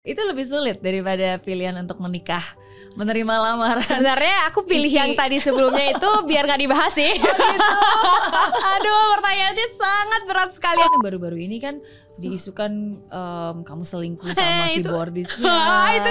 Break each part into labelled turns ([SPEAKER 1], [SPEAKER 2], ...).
[SPEAKER 1] itu lebih sulit daripada pilihan untuk menikah menerima lamaran. Sebenarnya aku pilih Iki. yang tadi sebelumnya itu biar gak dibahas sih. Oh gitu. Aduh, pertanyaannya sangat berat sekali. Kan baru-baru ini kan diisukan um, kamu selingkuh sama hey, keyboardisnya. Ah, itu.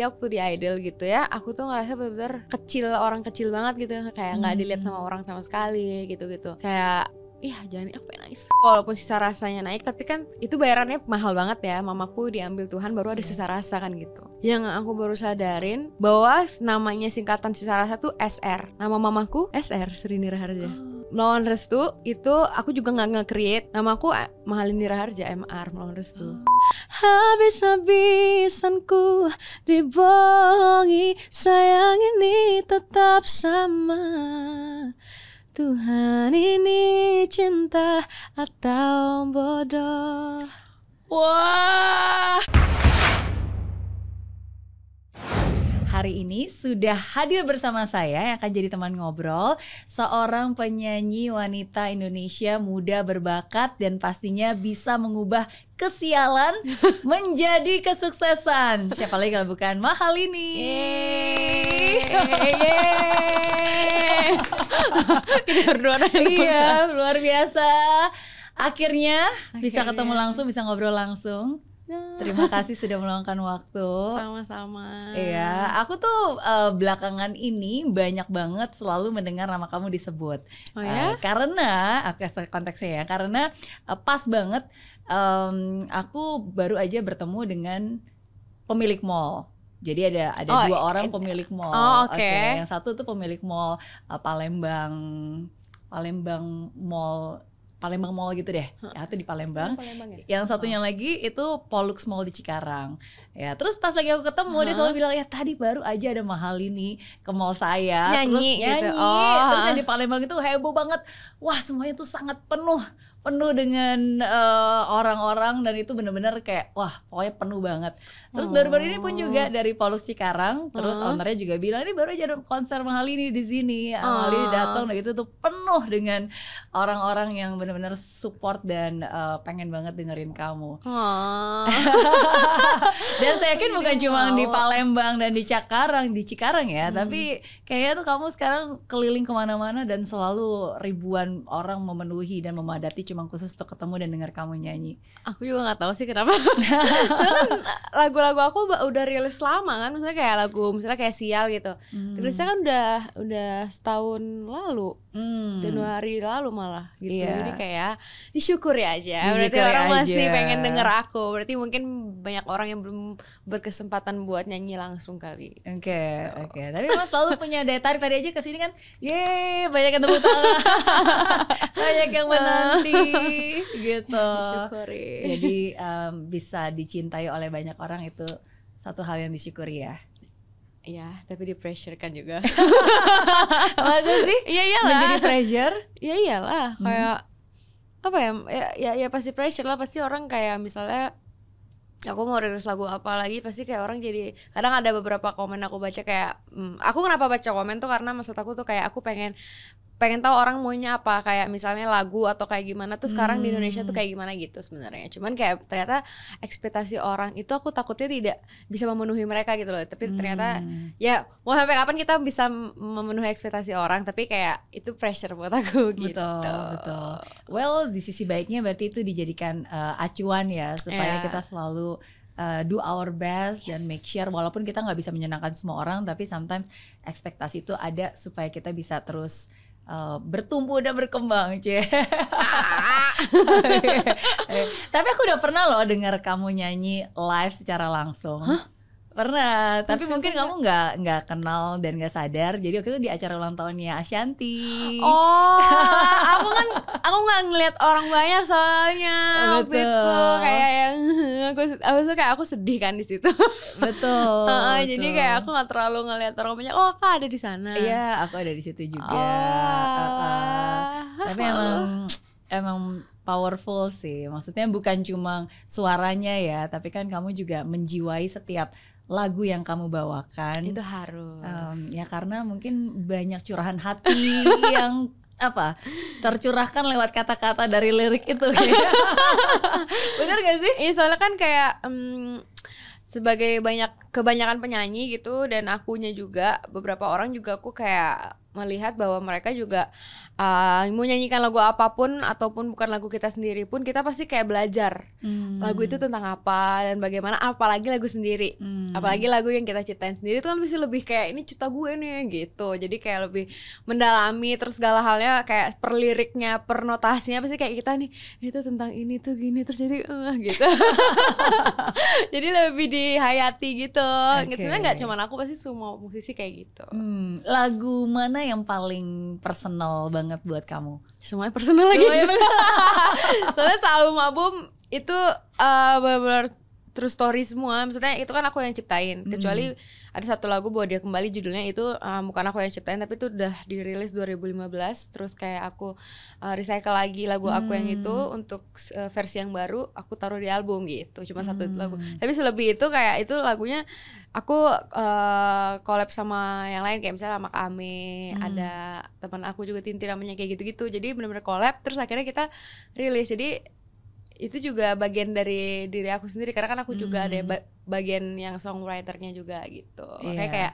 [SPEAKER 2] Ya waktu di Idol gitu ya, aku tuh ngerasa benar-benar kecil orang kecil banget gitu, kayak nggak hmm. dilihat sama orang sama sekali gitu-gitu. Kayak ih jangan aku nangis walaupun sisa rasanya naik tapi kan itu bayarannya mahal banget ya mamaku diambil Tuhan baru ada iya. sisa rasa kan gitu yang aku baru sadarin bahwa namanya singkatan sisa rasa tuh SR nama mamaku SR Sri Raharja oh ah. melawan restu itu aku juga nggak nge-create nama aku Mahalini Raharja MR melawan restu ah.
[SPEAKER 3] habis-habisanku dibohongi sayang ini tetap sama Tuhan ini cinta atau bodoh Wah
[SPEAKER 1] hari ini sudah hadir bersama saya yang akan jadi teman ngobrol seorang penyanyi wanita Indonesia muda berbakat dan pastinya bisa mengubah kesialan menjadi kesuksesan. Siapa lagi kalau bukan mahal ini?
[SPEAKER 3] Iya,
[SPEAKER 1] luar biasa akhirnya, akhirnya bisa ketemu langsung, bisa ngobrol langsung. Terima kasih sudah meluangkan waktu.
[SPEAKER 2] Sama-sama. Iya,
[SPEAKER 1] aku tuh uh, belakangan ini banyak banget selalu mendengar nama kamu disebut. Oh eh, ya? Uh, karena, aku kasih konteksnya ya, karena uh, pas banget um, aku baru aja bertemu dengan pemilik mall. Jadi ada ada oh, dua orang pemilik mall. Oh, Oke. Okay. Okay. Yang satu tuh pemilik mall uh, Palembang Palembang Mall Palembang Mall gitu deh. Ya, itu di Palembang. Oh, Palembang ya? Yang satunya oh. lagi itu Pollux Mall di Cikarang. Ya, terus pas lagi aku ketemu huh? dia selalu bilang ya tadi baru aja ada mahal ini ke mall saya, nyanyi, terus gitu. nyanyi. Gitu. Oh. Terus yang di Palembang itu heboh banget. Wah, semuanya tuh sangat penuh penuh dengan eh, orang-orang uh, dan itu bener-bener kayak wah pokoknya penuh banget. Terus baru-baru oh. ini pun juga oh. dari Polus Cikarang, terus uh. ownernya juga bilang ini baru aja konser ini di sini, uh. Ah, ah. ini datang dan itu tuh penuh dengan orang-orang yang bener-bener support dan uh, pengen banget dengerin kamu.
[SPEAKER 3] Uh.
[SPEAKER 1] dan saya yakin bukan iya. cuma di Palembang dan di Cikarang, di Cikarang ya, hmm. tapi kayaknya tuh kamu sekarang keliling kemana-mana dan selalu ribuan orang memenuhi dan memadati cuma khusus untuk ketemu dan dengar kamu nyanyi?
[SPEAKER 3] Aku juga nggak tahu sih kenapa. Kan lagu-lagu
[SPEAKER 2] aku udah rilis lama kan, misalnya kayak lagu misalnya kayak Sial gitu. Hmm. Rilisnya kan udah udah setahun lalu, hmm. Januari lalu malah gitu. Yeah. Jadi kayak disyukuri aja. Berarti disyukuri orang masih pengen denger aku. Berarti mungkin banyak orang yang belum berkesempatan buat nyanyi langsung kali.
[SPEAKER 1] Oke, okay, gitu. oke. Okay. Tapi Mas
[SPEAKER 2] selalu punya daya tarik tadi
[SPEAKER 1] aja kesini kan. Yeay, banyak yang tepuk tangan. banyak yang menanti gitu Syukuri. jadi um, bisa dicintai oleh banyak orang itu satu hal yang disyukuri ya Iya, tapi di pressure kan juga.
[SPEAKER 2] Masa sih? Iya iyalah. Menjadi pressure? Iya iyalah, hmm. kayak hmm. apa ya, ya? Ya, ya? pasti pressure lah, pasti orang kayak misalnya aku mau rilis lagu apa lagi pasti kayak orang jadi kadang ada beberapa komen aku baca kayak hmm, aku kenapa baca komen tuh karena maksud aku tuh kayak aku pengen pengen tahu orang maunya apa kayak misalnya lagu atau kayak gimana tuh sekarang hmm. di Indonesia tuh hmm. kayak gimana gitu sebenarnya cuman kayak ternyata ekspektasi orang itu aku takutnya tidak bisa memenuhi mereka gitu loh tapi hmm. ternyata ya mau sampai kapan kita bisa memenuhi ekspektasi orang tapi kayak itu pressure buat aku gitu betul betul well di sisi
[SPEAKER 1] baiknya berarti itu dijadikan uh, acuan ya supaya yeah. kita selalu uh, do our best yes. dan make sure walaupun kita nggak bisa menyenangkan semua orang tapi sometimes ekspektasi itu ada supaya kita bisa terus uh, bertumbuh dan berkembang, cie. Ah. Tapi aku udah pernah loh dengar kamu nyanyi live secara langsung. Hah? Pernah, tapi mungkin kamu nggak nggak kenal dan nggak sadar. Jadi waktu itu di acara
[SPEAKER 2] ulang tahunnya Ashanti. Oh, aku kan aku nggak ngeliat orang banyak soalnya Betul. waktu itu kayak yang aku aku tuh kayak aku sedih kan di situ. Betul. uh, betul. Jadi kayak aku nggak terlalu ngeliat orang banyak. Oh, kak ada di sana. Iya, aku ada di situ juga. Oh. Uh, uh. Tapi emang emang
[SPEAKER 1] powerful sih. Maksudnya bukan cuma suaranya ya, tapi kan kamu juga menjiwai setiap lagu yang kamu bawakan itu harus um, ya karena mungkin banyak curahan hati yang apa tercurahkan lewat kata-kata dari lirik
[SPEAKER 2] itu bener gak sih? Iya soalnya kan kayak um, sebagai banyak kebanyakan penyanyi gitu dan akunya juga beberapa orang juga aku kayak melihat bahwa mereka juga uh, mau nyanyikan lagu apapun ataupun bukan lagu kita sendiri pun kita pasti kayak belajar hmm. lagu itu tentang apa dan bagaimana apalagi lagu sendiri hmm. apalagi lagu yang kita ciptain sendiri itu kan pasti lebih kayak ini cita gue nih gitu jadi kayak lebih mendalami terus segala halnya kayak per liriknya per notasinya pasti kayak kita nih itu tentang ini tuh gini terus jadi uh, gitu jadi lebih dihayati gitu okay. sebenarnya nggak cuma aku pasti semua musisi kayak gitu hmm. lagu
[SPEAKER 1] mana yang paling personal banget banget buat kamu? Semuanya personal lagi. Semuanya
[SPEAKER 3] Soalnya
[SPEAKER 2] album album itu uh, benar-benar true story semua. Maksudnya itu kan aku yang ciptain. Hmm. Kecuali hmm ada satu lagu bahwa dia kembali judulnya itu uh, bukan aku yang ciptain tapi itu udah dirilis 2015 terus kayak aku uh, recycle lagi lagu hmm. aku yang itu hmm. untuk uh, versi yang baru aku taruh di album gitu cuma hmm. satu lagu tapi selebih itu kayak itu lagunya aku uh, collab sama yang lain kayak misalnya sama Kame hmm. ada teman aku juga Tinti namanya kayak gitu-gitu jadi benar-benar collab terus akhirnya kita rilis jadi itu juga bagian dari diri aku sendiri karena kan aku juga ada hmm. bagian yang songwriternya juga gitu yeah. Iya. kayak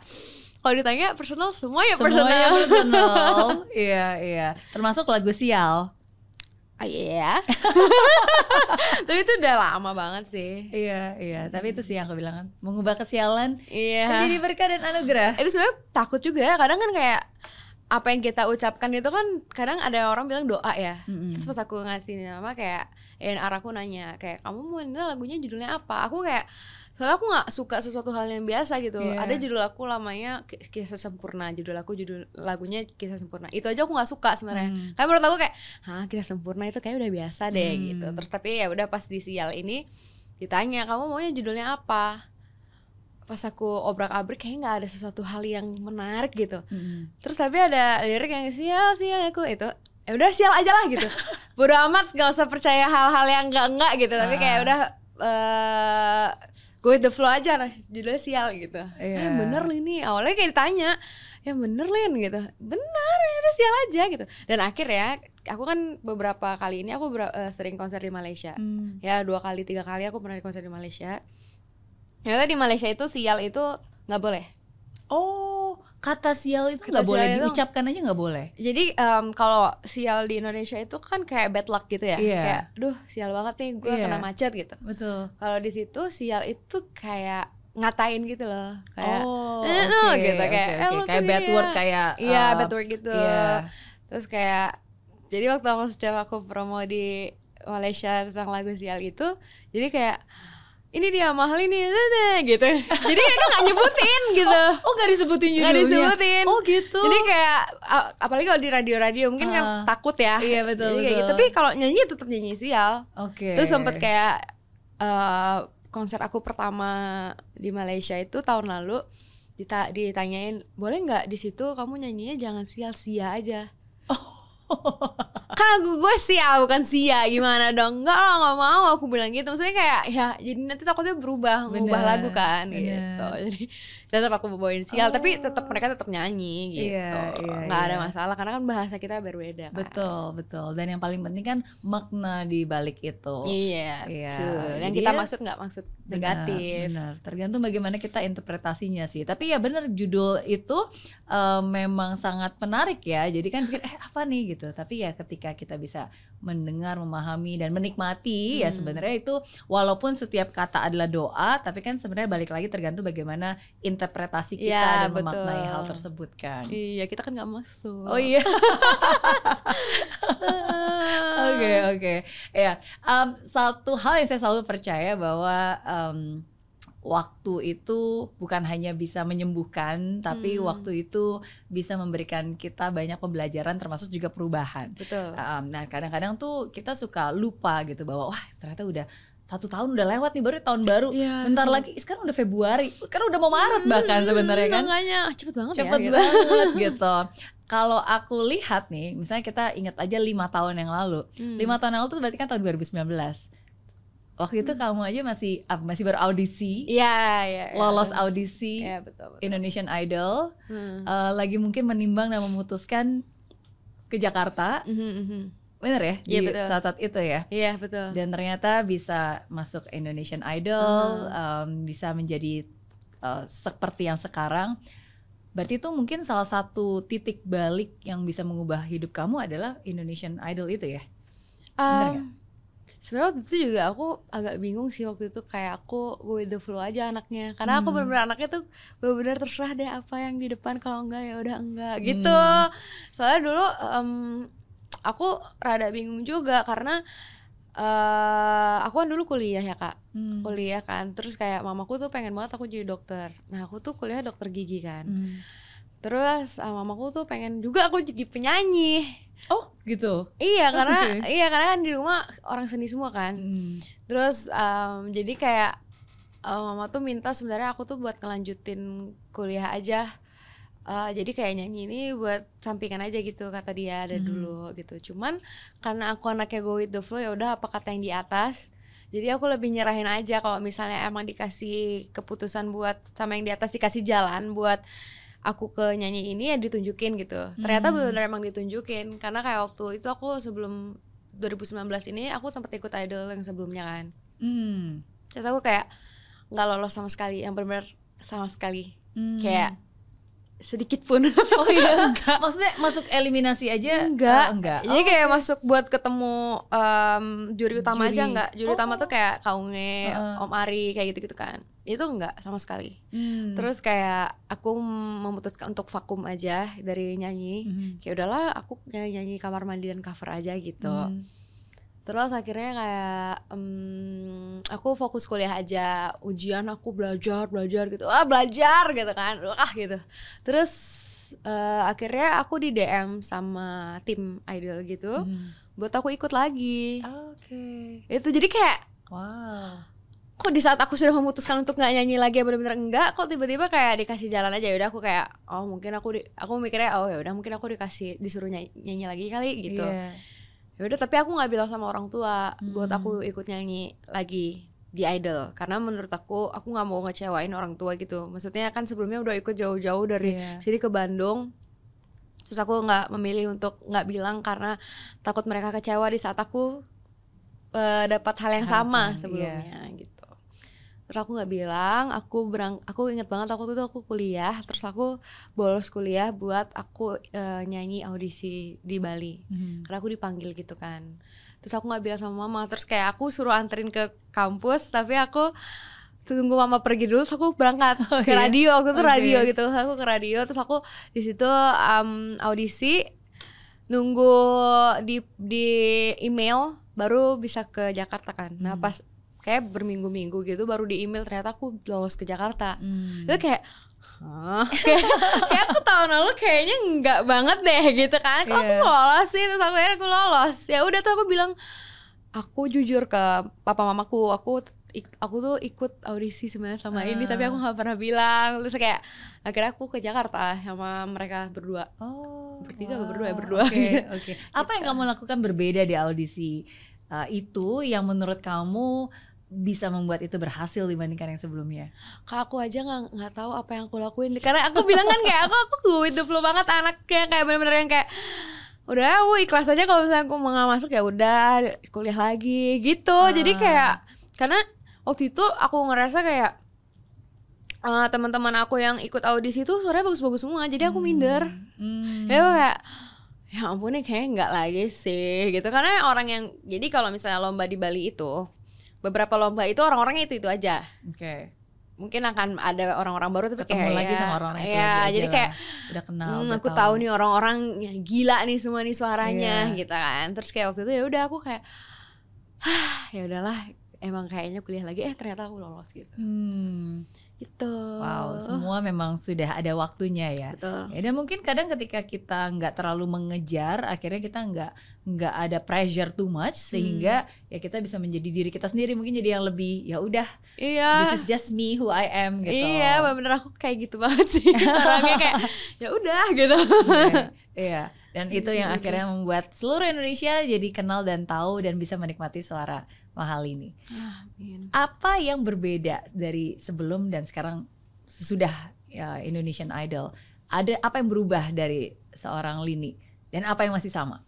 [SPEAKER 2] kalau ditanya personal semua ya, ya personal yang personal
[SPEAKER 1] iya iya termasuk lagu sial Oh iya. Yeah. tapi itu udah lama banget sih. Iya, iya. Tapi itu sih yang aku bilang kan,
[SPEAKER 2] mengubah kesialan iya. menjadi berkah dan anugerah. Itu sebenarnya takut juga. Ya. Kadang kan kayak apa yang kita ucapkan itu kan kadang ada orang bilang doa ya. Mm -hmm. Terus pas aku ngasih nama kayak dan aku nanya kayak kamu mau lagunya judulnya apa aku kayak soalnya aku nggak suka sesuatu hal yang biasa gitu yeah. ada judul aku lamanya kisah sempurna judul aku judul lagunya kisah sempurna itu aja aku nggak suka sebenarnya hmm. kayak menurut aku kayak ah kisah sempurna itu kayak udah biasa deh hmm. gitu terus tapi ya udah pas di sial ini ditanya kamu maunya judulnya apa pas aku obrak-abrik kayak nggak ada sesuatu hal yang menarik gitu hmm. terus tapi ada lirik yang sial sial aku itu ya udah sial aja lah gitu bodo amat gak usah percaya hal-hal yang enggak enggak gitu tapi kayak ah. udah uh, go with the flow aja nah judulnya sial gitu yeah. eh, bener ini awalnya kayak ditanya ya bener Lin gitu bener ya udah sial aja gitu dan akhir ya aku kan beberapa kali ini aku ber- uh, eh, sering konser di Malaysia hmm. ya dua kali tiga kali aku pernah di konser di Malaysia ternyata di Malaysia itu sial itu nggak boleh oh kata sial itu nggak boleh itu,
[SPEAKER 1] diucapkan aja nggak boleh.
[SPEAKER 2] Jadi um, kalau sial di Indonesia itu kan kayak bad luck gitu ya, yeah. kayak, duh sial banget nih gue yeah. kena macet gitu. Betul. Kalau di situ sial itu kayak ngatain gitu loh kayak oh, eh, eh okay,
[SPEAKER 1] eh, gitu kayak okay, okay. Eh, kayak bad word ya. kayak iya uh, bad
[SPEAKER 2] word gitu yeah. terus kayak jadi waktu aku setiap aku promo di Malaysia tentang lagu sial itu jadi kayak ini dia mahal ini gitu jadi mereka nggak nyebutin oh, gitu oh, oh gak disebutin judulnya gak disebutin oh gitu jadi kayak apalagi kalau di radio-radio mungkin uh, kan ah. takut ya iya betul, jadi betul. Kayak gitu. tapi kalau nyanyi tetap nyanyi ya.
[SPEAKER 3] oke okay. terus sempet kayak
[SPEAKER 2] uh, konser aku pertama di Malaysia itu tahun lalu dita ditanyain boleh nggak di situ kamu nyanyinya jangan sial-sia aja oh kan aku gue sial bukan sia gimana dong enggak lah nggak mau aku bilang gitu maksudnya kayak ya jadi nanti takutnya berubah bener, lagu kan bener. gitu jadi tetap aku bawain sial oh. tapi tetap mereka tetap nyanyi gitu yeah, yeah, nggak yeah. ada iya. masalah karena kan bahasa kita berbeda kan.
[SPEAKER 1] betul betul dan yang paling penting kan makna di balik itu iya yeah, iya, yeah. yang Jadi, kita ya maksud
[SPEAKER 2] nggak maksud negatif benar, benar.
[SPEAKER 1] tergantung bagaimana kita interpretasinya sih tapi ya bener judul itu uh, memang sangat menarik ya jadi kan pikir eh apa nih gitu tapi ya ketika kita bisa mendengar memahami dan menikmati ya hmm. ya sebenarnya itu walaupun setiap kata adalah doa tapi kan sebenarnya balik lagi tergantung bagaimana interpretasi iya, kita ya, dan betul. memaknai hal tersebut kan. Iya,
[SPEAKER 2] kita kan nggak
[SPEAKER 3] masuk Oh iya.
[SPEAKER 1] Oke, oke. Ya, satu hal yang saya selalu percaya bahwa um, waktu itu bukan hanya bisa menyembuhkan, tapi hmm. waktu itu bisa memberikan kita banyak pembelajaran, termasuk juga perubahan. Betul. Um, nah, kadang-kadang tuh kita suka lupa gitu bahwa wah ternyata udah satu tahun udah lewat nih baru tahun baru ya, bentar lagi sekarang udah Februari kan udah mau Maret hmm, bahkan sebenarnya kan
[SPEAKER 3] makanya ah, cepet banget ya, cepet ya, banget gitu,
[SPEAKER 1] gitu. kalau aku lihat nih misalnya kita ingat aja lima tahun yang lalu hmm. lima tahun yang lalu tuh berarti kan tahun 2019 waktu itu hmm. kamu aja masih ah, masih beraudisi. ya, ya, ya. lolos audisi ya, betul, betul. Indonesian Idol, hmm. uh, lagi mungkin menimbang dan memutuskan ke Jakarta. Mm -hmm benar ya? yeah, di betul. Saat, saat itu ya. Iya yeah, betul. Dan ternyata bisa masuk Indonesian Idol, uh-huh. um, bisa menjadi uh, seperti yang sekarang. Berarti itu mungkin salah satu titik balik yang bisa mengubah hidup kamu adalah Indonesian Idol itu ya?
[SPEAKER 3] um,
[SPEAKER 2] Sebenarnya waktu itu juga aku agak bingung sih waktu itu kayak aku go with the flow aja anaknya karena hmm. aku benar-benar anaknya tuh benar-benar terserah deh apa yang di depan kalau enggak ya udah enggak hmm. gitu. Hmm. Soalnya dulu um, aku rada bingung juga karena uh, aku kan dulu kuliah ya kak
[SPEAKER 3] hmm. kuliah
[SPEAKER 2] kan terus kayak mamaku tuh pengen banget aku jadi dokter nah aku tuh kuliah dokter gigi kan hmm. terus uh, mamaku tuh pengen juga aku jadi penyanyi
[SPEAKER 1] oh gitu
[SPEAKER 2] iya terus oh, karena okay. iya karena kan di rumah orang seni semua kan hmm. terus um, jadi kayak uh, mama tuh minta sebenarnya aku tuh buat ngelanjutin kuliah aja uh, jadi kayak nyanyi ini buat sampingan aja gitu kata dia ada hmm. dulu gitu cuman karena aku anaknya go with the flow ya udah apa kata yang di atas jadi aku lebih nyerahin aja kalau misalnya emang dikasih keputusan buat sama yang di atas dikasih jalan buat aku ke nyanyi ini ya ditunjukin gitu
[SPEAKER 3] ternyata benar hmm. benar
[SPEAKER 2] emang ditunjukin karena kayak waktu itu aku sebelum 2019 ini aku sempat ikut idol yang sebelumnya kan
[SPEAKER 3] hmm.
[SPEAKER 2] terus aku kayak nggak lolos sama sekali yang benar-benar sama sekali hmm. kayak sedikit pun. Oh iya. enggak.
[SPEAKER 1] Maksudnya masuk eliminasi aja enggak? Oh, enggak. Jadi
[SPEAKER 2] oh, kayak okay. masuk buat ketemu um, juri utama juri. aja enggak? Juri oh. utama tuh oh. kayak Kaunge, uh. Om Ari kayak gitu-gitu kan. Itu enggak sama sekali.
[SPEAKER 3] Hmm. Terus
[SPEAKER 2] kayak aku memutuskan untuk vakum aja dari nyanyi. Hmm. Kayak udahlah aku nyanyi, nyanyi kamar mandi dan cover aja gitu. Hmm Terus akhirnya kayak um, aku fokus kuliah aja, ujian aku belajar, belajar gitu. Ah, belajar gitu kan. Wah, gitu. Terus uh, akhirnya aku di DM sama tim idol gitu hmm. buat aku ikut lagi.
[SPEAKER 3] Oke. Okay.
[SPEAKER 2] Itu jadi kayak
[SPEAKER 3] wow.
[SPEAKER 2] Kok di saat aku sudah memutuskan untuk nggak nyanyi lagi benar-benar enggak, kok tiba-tiba kayak dikasih jalan aja ya udah aku kayak oh mungkin aku di, aku mikirnya oh ya udah mungkin aku dikasih disuruh nyanyi, nyanyi lagi kali gitu. Yeah ya udah tapi aku nggak bilang sama orang tua
[SPEAKER 3] hmm. buat aku hmm.
[SPEAKER 2] ikut nyanyi lagi di idol karena menurut aku aku nggak mau ngecewain orang tua gitu maksudnya kan sebelumnya udah ikut jauh-jauh dari yeah. sini ke Bandung terus aku nggak memilih untuk nggak bilang karena takut mereka kecewa di saat aku uh, dapat hal yang sama iya. sebelumnya yeah. gitu terus aku nggak bilang aku berang aku inget banget aku tuh aku kuliah terus aku bolos kuliah buat aku e, nyanyi audisi di Bali hmm. karena aku dipanggil gitu kan terus aku nggak bilang sama mama terus kayak aku suruh anterin ke kampus tapi aku tunggu mama pergi dulu terus aku berangkat oh, ke iya? radio waktu itu okay. radio gitu terus aku ke radio terus aku di situ um, audisi nunggu di di email baru bisa ke Jakarta kan. Nah, hmm. pas kayak berminggu-minggu gitu baru di email ternyata aku lolos ke Jakarta hmm. itu kayak Huh? kayak, aku tahun lalu kayaknya nggak banget deh gitu kan kok yeah. aku iya. lolos sih terus aku akhirnya aku lolos ya udah tuh aku bilang aku jujur ke papa mamaku aku aku tuh ikut audisi sebenarnya sama uh. ini tapi aku ah. nggak pernah bilang terus kayak akhirnya aku ke Jakarta sama mereka berdua oh, bertiga wow. berdua ya? berdua oke okay, gitu. okay.
[SPEAKER 1] apa yang kamu lakukan berbeda di audisi uh, itu yang menurut kamu bisa membuat itu berhasil dibandingkan yang sebelumnya?
[SPEAKER 2] Kak aku aja nggak nggak tahu apa yang aku lakuin karena aku bilang kan kayak aku aku gue the flow banget anaknya kayak bener-bener yang kayak udah aku ikhlas aja kalau misalnya aku mau masuk ya udah kuliah lagi gitu hmm. jadi kayak karena waktu itu aku ngerasa kayak uh, teman-teman aku yang ikut audisi itu suaranya bagus-bagus semua jadi aku minder hmm. hmm. ya kayak ya ampun nih kayak nggak lagi sih gitu karena orang yang jadi kalau misalnya lomba di Bali itu beberapa lomba itu orang-orangnya itu itu aja oke okay. mungkin akan ada orang-orang baru tapi ketemu kayak lagi ya, sama orang-orang itu Iya, jadi kayak
[SPEAKER 1] udah kenal hmm, udah aku tahu,
[SPEAKER 2] tahu nih orang-orang gila nih semua nih suaranya yeah. gitu kan terus kayak waktu itu ya udah aku kayak ya udahlah emang kayaknya kuliah lagi eh ternyata aku lolos gitu
[SPEAKER 3] hmm.
[SPEAKER 1] gitu wow semua memang sudah ada waktunya ya betul ya, dan mungkin kadang ketika kita nggak terlalu mengejar akhirnya kita nggak nggak ada pressure too much hmm. sehingga hmm. ya kita bisa menjadi diri kita sendiri mungkin jadi yang lebih ya udah iya this is just me who I am gitu iya bener
[SPEAKER 2] aku kayak gitu banget sih orangnya
[SPEAKER 1] kayak ya udah gitu iya, iya dan itu yang gitu. akhirnya membuat seluruh Indonesia jadi kenal dan tahu dan bisa menikmati suara mahal ini. Amin. Apa yang berbeda dari sebelum dan sekarang sesudah ya, Indonesian Idol? Ada apa yang berubah dari seorang Lini dan apa yang masih sama?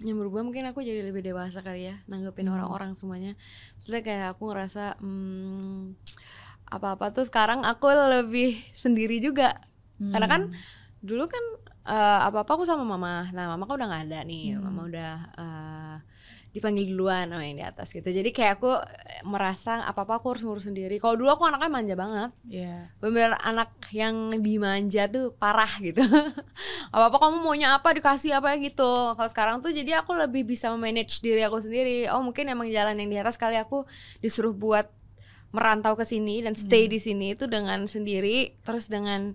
[SPEAKER 2] Yang berubah mungkin aku jadi lebih dewasa kali ya nanggepin hmm. orang-orang semuanya. Maksudnya kayak aku ngerasa hmm, apa-apa tuh sekarang aku lebih sendiri juga. Hmm. Karena kan hmm. dulu kan uh, apa-apa aku sama mama. Nah, mama kan udah nggak ada nih. Hmm. Mama udah uh, dipanggil duluan sama yang di atas gitu jadi kayak aku eh, merasa apa apa aku harus ngurus sendiri kalau dulu aku anaknya manja banget yeah. bener anak yang dimanja tuh parah gitu apa apa kamu maunya apa dikasih apa gitu kalau sekarang tuh jadi aku lebih bisa manage diri aku sendiri oh mungkin emang jalan yang di atas kali aku disuruh buat merantau ke sini dan stay hmm. di sini itu dengan sendiri terus dengan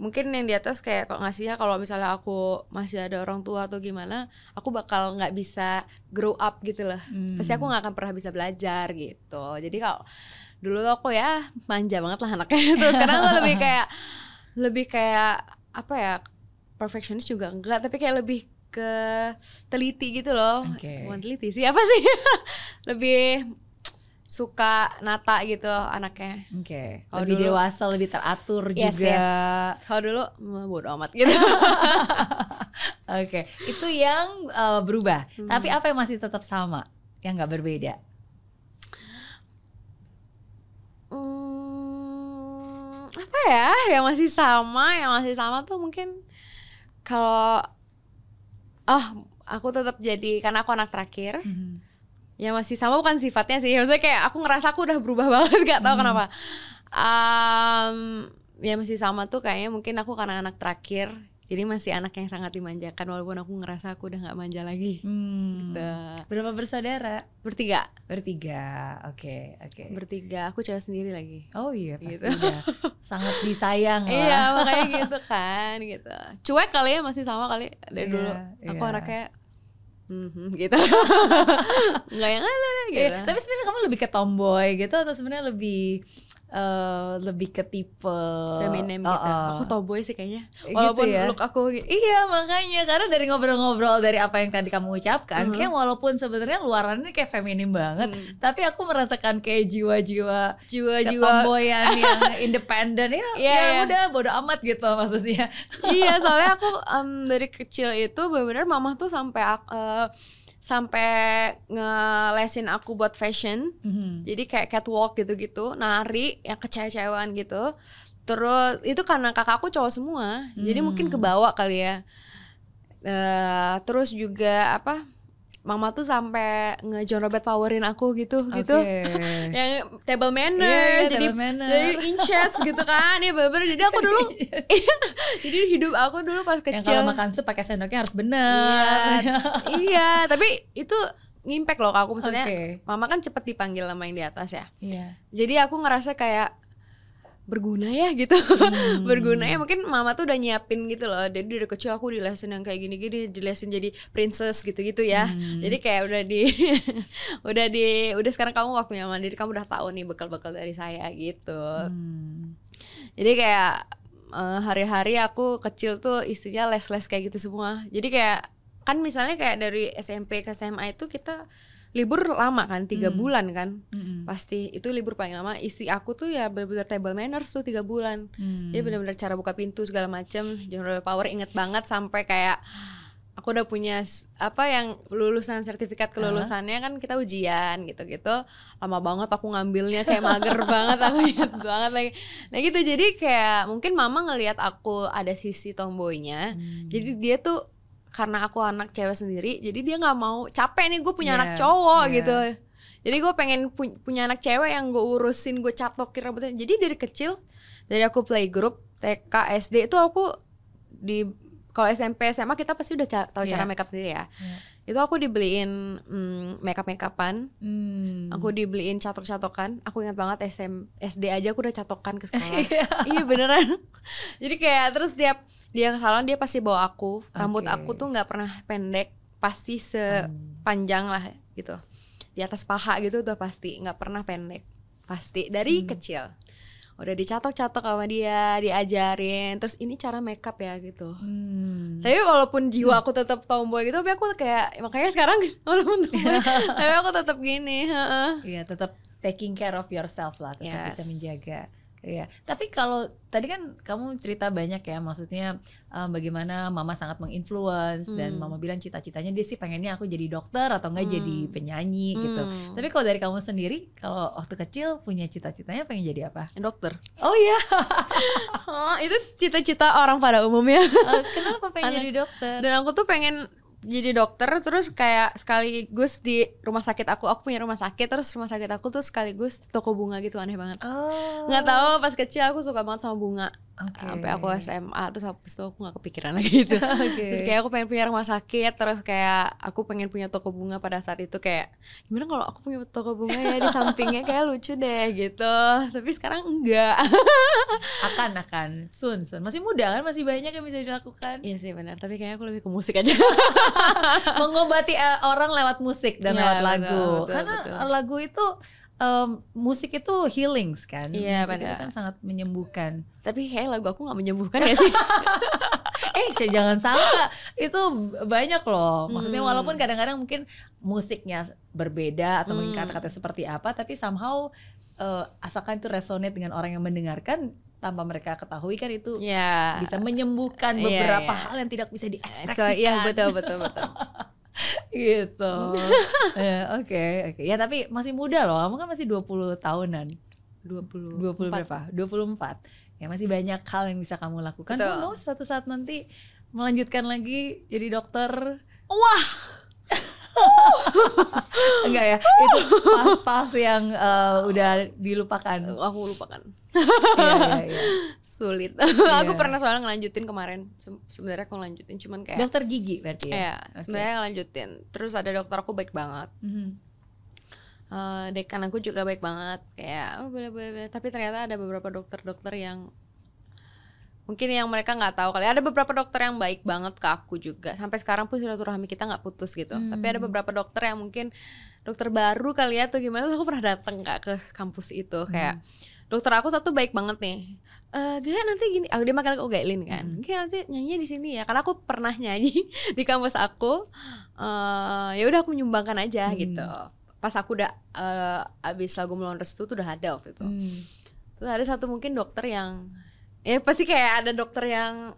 [SPEAKER 2] mungkin yang di atas kayak kalau ngasihnya kalau misalnya aku masih ada orang tua atau gimana aku bakal nggak bisa grow up gitu loh hmm. pasti aku nggak akan pernah bisa belajar gitu jadi kalau dulu tuh aku ya manja banget lah anaknya itu sekarang aku lebih kayak lebih kayak apa ya perfectionist juga enggak tapi kayak lebih ke teliti gitu loh okay. bukan teliti sih apa sih lebih suka nata gitu anaknya.
[SPEAKER 1] Oke.
[SPEAKER 3] Okay. lebih dulu, dewasa,
[SPEAKER 1] lebih teratur yes, juga. Yes. Kalau dulu bodo amat gitu. Oke, okay. itu yang uh, berubah. Hmm. Tapi apa yang masih tetap sama? Yang nggak berbeda?
[SPEAKER 2] Hmm, apa ya? Yang masih sama, yang masih sama tuh mungkin kalau oh, aku tetap jadi karena aku anak terakhir. Hmm ya masih sama bukan sifatnya sih maksudnya kayak aku ngerasa aku udah berubah banget gak tau hmm. kenapa um, ya masih sama tuh kayaknya mungkin aku karena anak terakhir jadi masih anak yang sangat dimanjakan walaupun aku ngerasa aku udah nggak manja lagi hmm. gitu. berapa bersaudara bertiga bertiga oke okay, oke okay. bertiga aku cewek sendiri lagi oh iya pasti gitu. sangat disayang lah iya makanya gitu kan gitu cuek kali ya masih sama kali dari yeah, dulu aku yeah. anaknya
[SPEAKER 1] Mm-hmm, gitu nggak yang lain gitu. Iya, tapi sebenarnya kamu lebih ke tomboy gitu atau sebenarnya lebih Eh, lebih ke tipe feminim uh, gitu. Uh, aku
[SPEAKER 2] tomboy sih kayaknya. Gitu walaupun gitu ya. look
[SPEAKER 1] aku gitu. Iya, makanya karena dari ngobrol-ngobrol dari apa yang tadi kamu ucapkan, uh-huh. kayak walaupun sebenarnya luarannya kayak feminim banget, hmm. tapi aku merasakan kayak jiwa-jiwa jiwa-jiwa tomboyan yang independen ya. Yeah, ya yeah. udah bodo amat gitu maksudnya. iya, soalnya aku
[SPEAKER 2] um, dari kecil itu benar-benar mamah tuh sampai uh, sampai ngelesin aku buat fashion. Mm-hmm. Jadi kayak catwalk gitu-gitu, nari yang kecewa-cewaan gitu. Terus itu karena kakakku cowok semua. Mm. Jadi mungkin mm. kebawa kali ya. Uh, terus juga apa? mama tuh sampai nge Robert powerin aku gitu okay. gitu yang table manner yeah, iya, jadi table manner. jadi inches gitu kan ya bener, jadi aku dulu iya. jadi hidup aku dulu pas kecil yang kalau makan sup pakai sendoknya harus bener. iya, iya tapi itu ngimpact loh aku maksudnya okay. mama kan cepet dipanggil sama yang di atas ya yeah. jadi aku ngerasa kayak berguna ya gitu hmm. berguna ya hmm. mungkin mama tuh udah nyiapin gitu loh jadi dari kecil aku lesson yang kayak gini-gini di lesson jadi princess gitu-gitu ya hmm. jadi kayak udah di udah di udah sekarang kamu waktunya mandiri kamu udah tahu nih bekal-bekal dari saya gitu hmm. jadi kayak eh, hari-hari uh, aku kecil tuh istrinya les-les kayak gitu semua jadi kayak kan misalnya kayak dari SMP ke SMA itu kita libur lama kan tiga mm. bulan kan mm. pasti itu libur paling lama isi aku tuh ya benar-benar table manners tuh tiga bulan
[SPEAKER 3] mm. jadi benar-benar
[SPEAKER 2] cara buka pintu segala macam general power inget banget sampai kayak aku udah punya apa yang lulusan sertifikat kelulusannya kan kita ujian gitu-gitu lama banget aku ngambilnya kayak mager banget aku inget banget lagi nah gitu jadi kayak mungkin mama ngelihat aku ada sisi tomboynya hmm. jadi dia tuh karena aku anak cewek sendiri jadi dia nggak mau capek nih gue punya yeah. anak cowok yeah. gitu jadi gue pengen pu punya anak cewek yang gue urusin gue catokin rambutnya jadi dari kecil dari aku playgroup TK SD itu aku di kalau SMP SMA kita pasti udah ca tahu yeah. cara makeup sendiri ya yeah itu aku dibeliin mm, makeup makeupan
[SPEAKER 3] hmm.
[SPEAKER 2] aku dibeliin catok catokan aku ingat banget SM SD aja aku udah catokan ke sekolah iya. iya beneran jadi kayak terus tiap dia ke salon dia pasti bawa aku rambut okay. aku tuh nggak pernah pendek pasti sepanjang lah gitu di atas paha gitu udah pasti nggak pernah pendek pasti dari hmm. kecil udah dicatok-catok sama dia diajarin terus ini cara makeup ya gitu hmm. tapi walaupun jiwa aku tetap tomboy gitu tapi aku kayak makanya sekarang walaupun tomboy
[SPEAKER 1] tapi aku tetap gini iya tetap taking care of yourself lah tetap yes. bisa menjaga Iya, tapi kalau tadi kan kamu cerita banyak ya, maksudnya um, bagaimana mama sangat menginfluence hmm. dan mama bilang cita-citanya dia sih pengennya aku jadi dokter atau enggak hmm. jadi penyanyi gitu. hmm. gitu. Tapi kalau dari kamu sendiri, kalau waktu kecil punya cita-citanya pengen jadi apa? Dokter.
[SPEAKER 2] Oh iya, oh, itu cita-cita orang pada umumnya. Uh, kenapa pengen Anak. jadi dokter? Dan aku tuh pengen jadi dokter terus kayak sekaligus di rumah sakit aku aku punya rumah sakit terus rumah sakit aku tuh sekaligus toko bunga gitu aneh banget oh. nggak oh. tahu pas kecil aku suka banget sama bunga okay. sampai aku SMA terus habis itu aku nggak kepikiran lagi itu okay. terus kayak aku pengen punya rumah sakit terus kayak aku pengen punya toko bunga pada saat itu kayak gimana kalau aku punya toko bunga ya di sampingnya kayak lucu deh gitu tapi sekarang enggak
[SPEAKER 1] akan akan sun sun masih muda kan masih banyak yang bisa dilakukan iya sih benar tapi kayak aku lebih ke musik aja mengobati eh, orang lewat musik dan ya, lewat betul, lagu betul, karena betul. lagu itu um, musik itu healings kan. Iya, musik bener. itu kan sangat menyembuhkan. Tapi hey lagu aku nggak menyembuhkan ya sih. eh, saya jangan salah. Itu banyak loh. Maksudnya hmm. walaupun kadang-kadang mungkin musiknya berbeda atau hmm. mungkin kata-kata seperti apa, tapi somehow uh, asalkan itu resonate dengan orang yang mendengarkan tanpa mereka ketahui kan itu yeah. bisa menyembuhkan iya, beberapa yeah, yeah. hal yang tidak bisa Iya So, iya, betul betul betul. gitu. ya, oke, okay, oke. Okay. Ya tapi masih muda loh. Kamu kan masih 20 tahunan. 20 20 berapa? 24. Ya masih banyak hal yang bisa kamu lakukan. Betul. Kamu suatu saat nanti melanjutkan lagi jadi dokter. Wah.
[SPEAKER 2] Enggak ya, itu pas-pas yang uh, udah dilupakan. Aku lupakan. Iya, iya, iya. sulit. aku pernah soalnya ngelanjutin kemarin. Se sebenarnya aku ngelanjutin cuman kayak dokter gigi berarti ya. Iya, okay. sebenarnya ngelanjutin. Terus ada dokter aku baik banget. Mm -hmm. Uh, dekan aku juga baik banget kayak oh, boleh boleh tapi ternyata ada beberapa dokter-dokter yang mungkin yang mereka nggak tahu kali ada beberapa dokter yang baik banget ke aku juga sampai sekarang pun silaturahmi kita nggak putus gitu hmm. tapi ada beberapa dokter yang mungkin dokter baru kali ya tuh gimana tuh aku pernah datang nggak ke kampus itu kayak hmm dokter aku satu baik banget nih eh uh, nanti gini, aku dia makan aku Gailin kan. Hmm. nanti nyanyi di sini ya, karena aku pernah nyanyi di kampus aku. Uh, ya udah aku menyumbangkan aja hmm. gitu. Pas aku udah uh, abis lagu melawan restu tuh udah ada waktu itu. Hmm. Terus ada satu mungkin dokter yang, ya pasti kayak ada dokter yang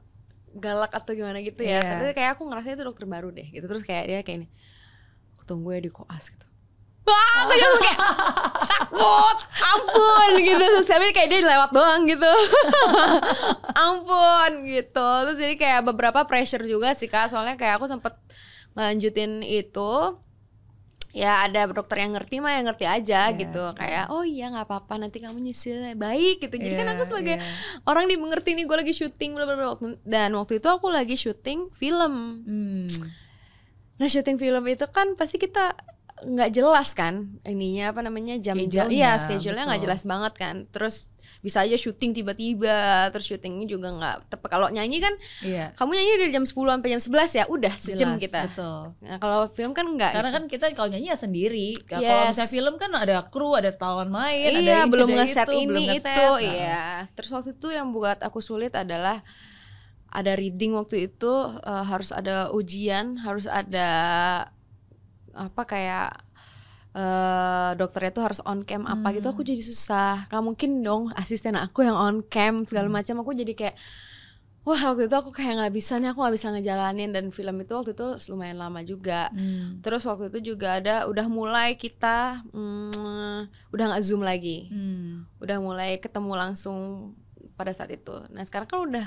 [SPEAKER 2] galak atau gimana gitu ya. Yeah. Tapi kayak aku ngerasa itu dokter baru deh gitu. Terus kayak dia kayak ini, aku tunggu ya di koas gitu
[SPEAKER 3] Wah, aku juga kayak takut, ampun gitu. Terus tapi kayak dia
[SPEAKER 2] lewat doang gitu. ampun gitu. Terus jadi kayak beberapa pressure juga sih Kak, soalnya kayak aku sempet lanjutin itu ya ada dokter yang ngerti mah yang ngerti aja yeah. gitu iya. kayak oh iya nggak apa-apa nanti kamu nyisil baik gitu jadi yeah, kan iya, aku sebagai yeah. orang mengerti nih gue lagi syuting bla bla dan waktu itu aku lagi syuting film hmm. nah syuting film itu kan pasti kita nggak jelas kan ininya apa namanya jam jam iya schedule-nya nggak jelas banget kan terus bisa aja syuting tiba-tiba terus syutingnya juga nggak tepat kalau nyanyi kan iya. kamu nyanyi dari jam 10 sampai jam 11 ya udah sejam Jelas, kita betul. Nah, kalau film kan nggak karena
[SPEAKER 1] gitu. kan kita kalau nyanyi ya sendiri nah, yes. kalau misalnya film kan ada kru ada tawan main iya, ada ini, belum ngeset itu, ini belum itu nah. iya
[SPEAKER 2] terus waktu itu yang buat aku sulit adalah ada reading waktu itu uh, harus ada ujian harus ada apa kayak uh, dokternya tuh harus on cam apa gitu, hmm. gitu aku jadi susah nggak mungkin dong asisten aku yang on cam segala hmm. macam aku jadi kayak wah waktu itu aku kayak nggak bisa nih aku nggak bisa ngejalanin dan film itu waktu itu lumayan lama juga hmm. terus waktu itu juga ada udah mulai kita hmm, udah nggak zoom lagi
[SPEAKER 3] hmm.
[SPEAKER 2] udah mulai ketemu langsung pada saat itu nah sekarang kan udah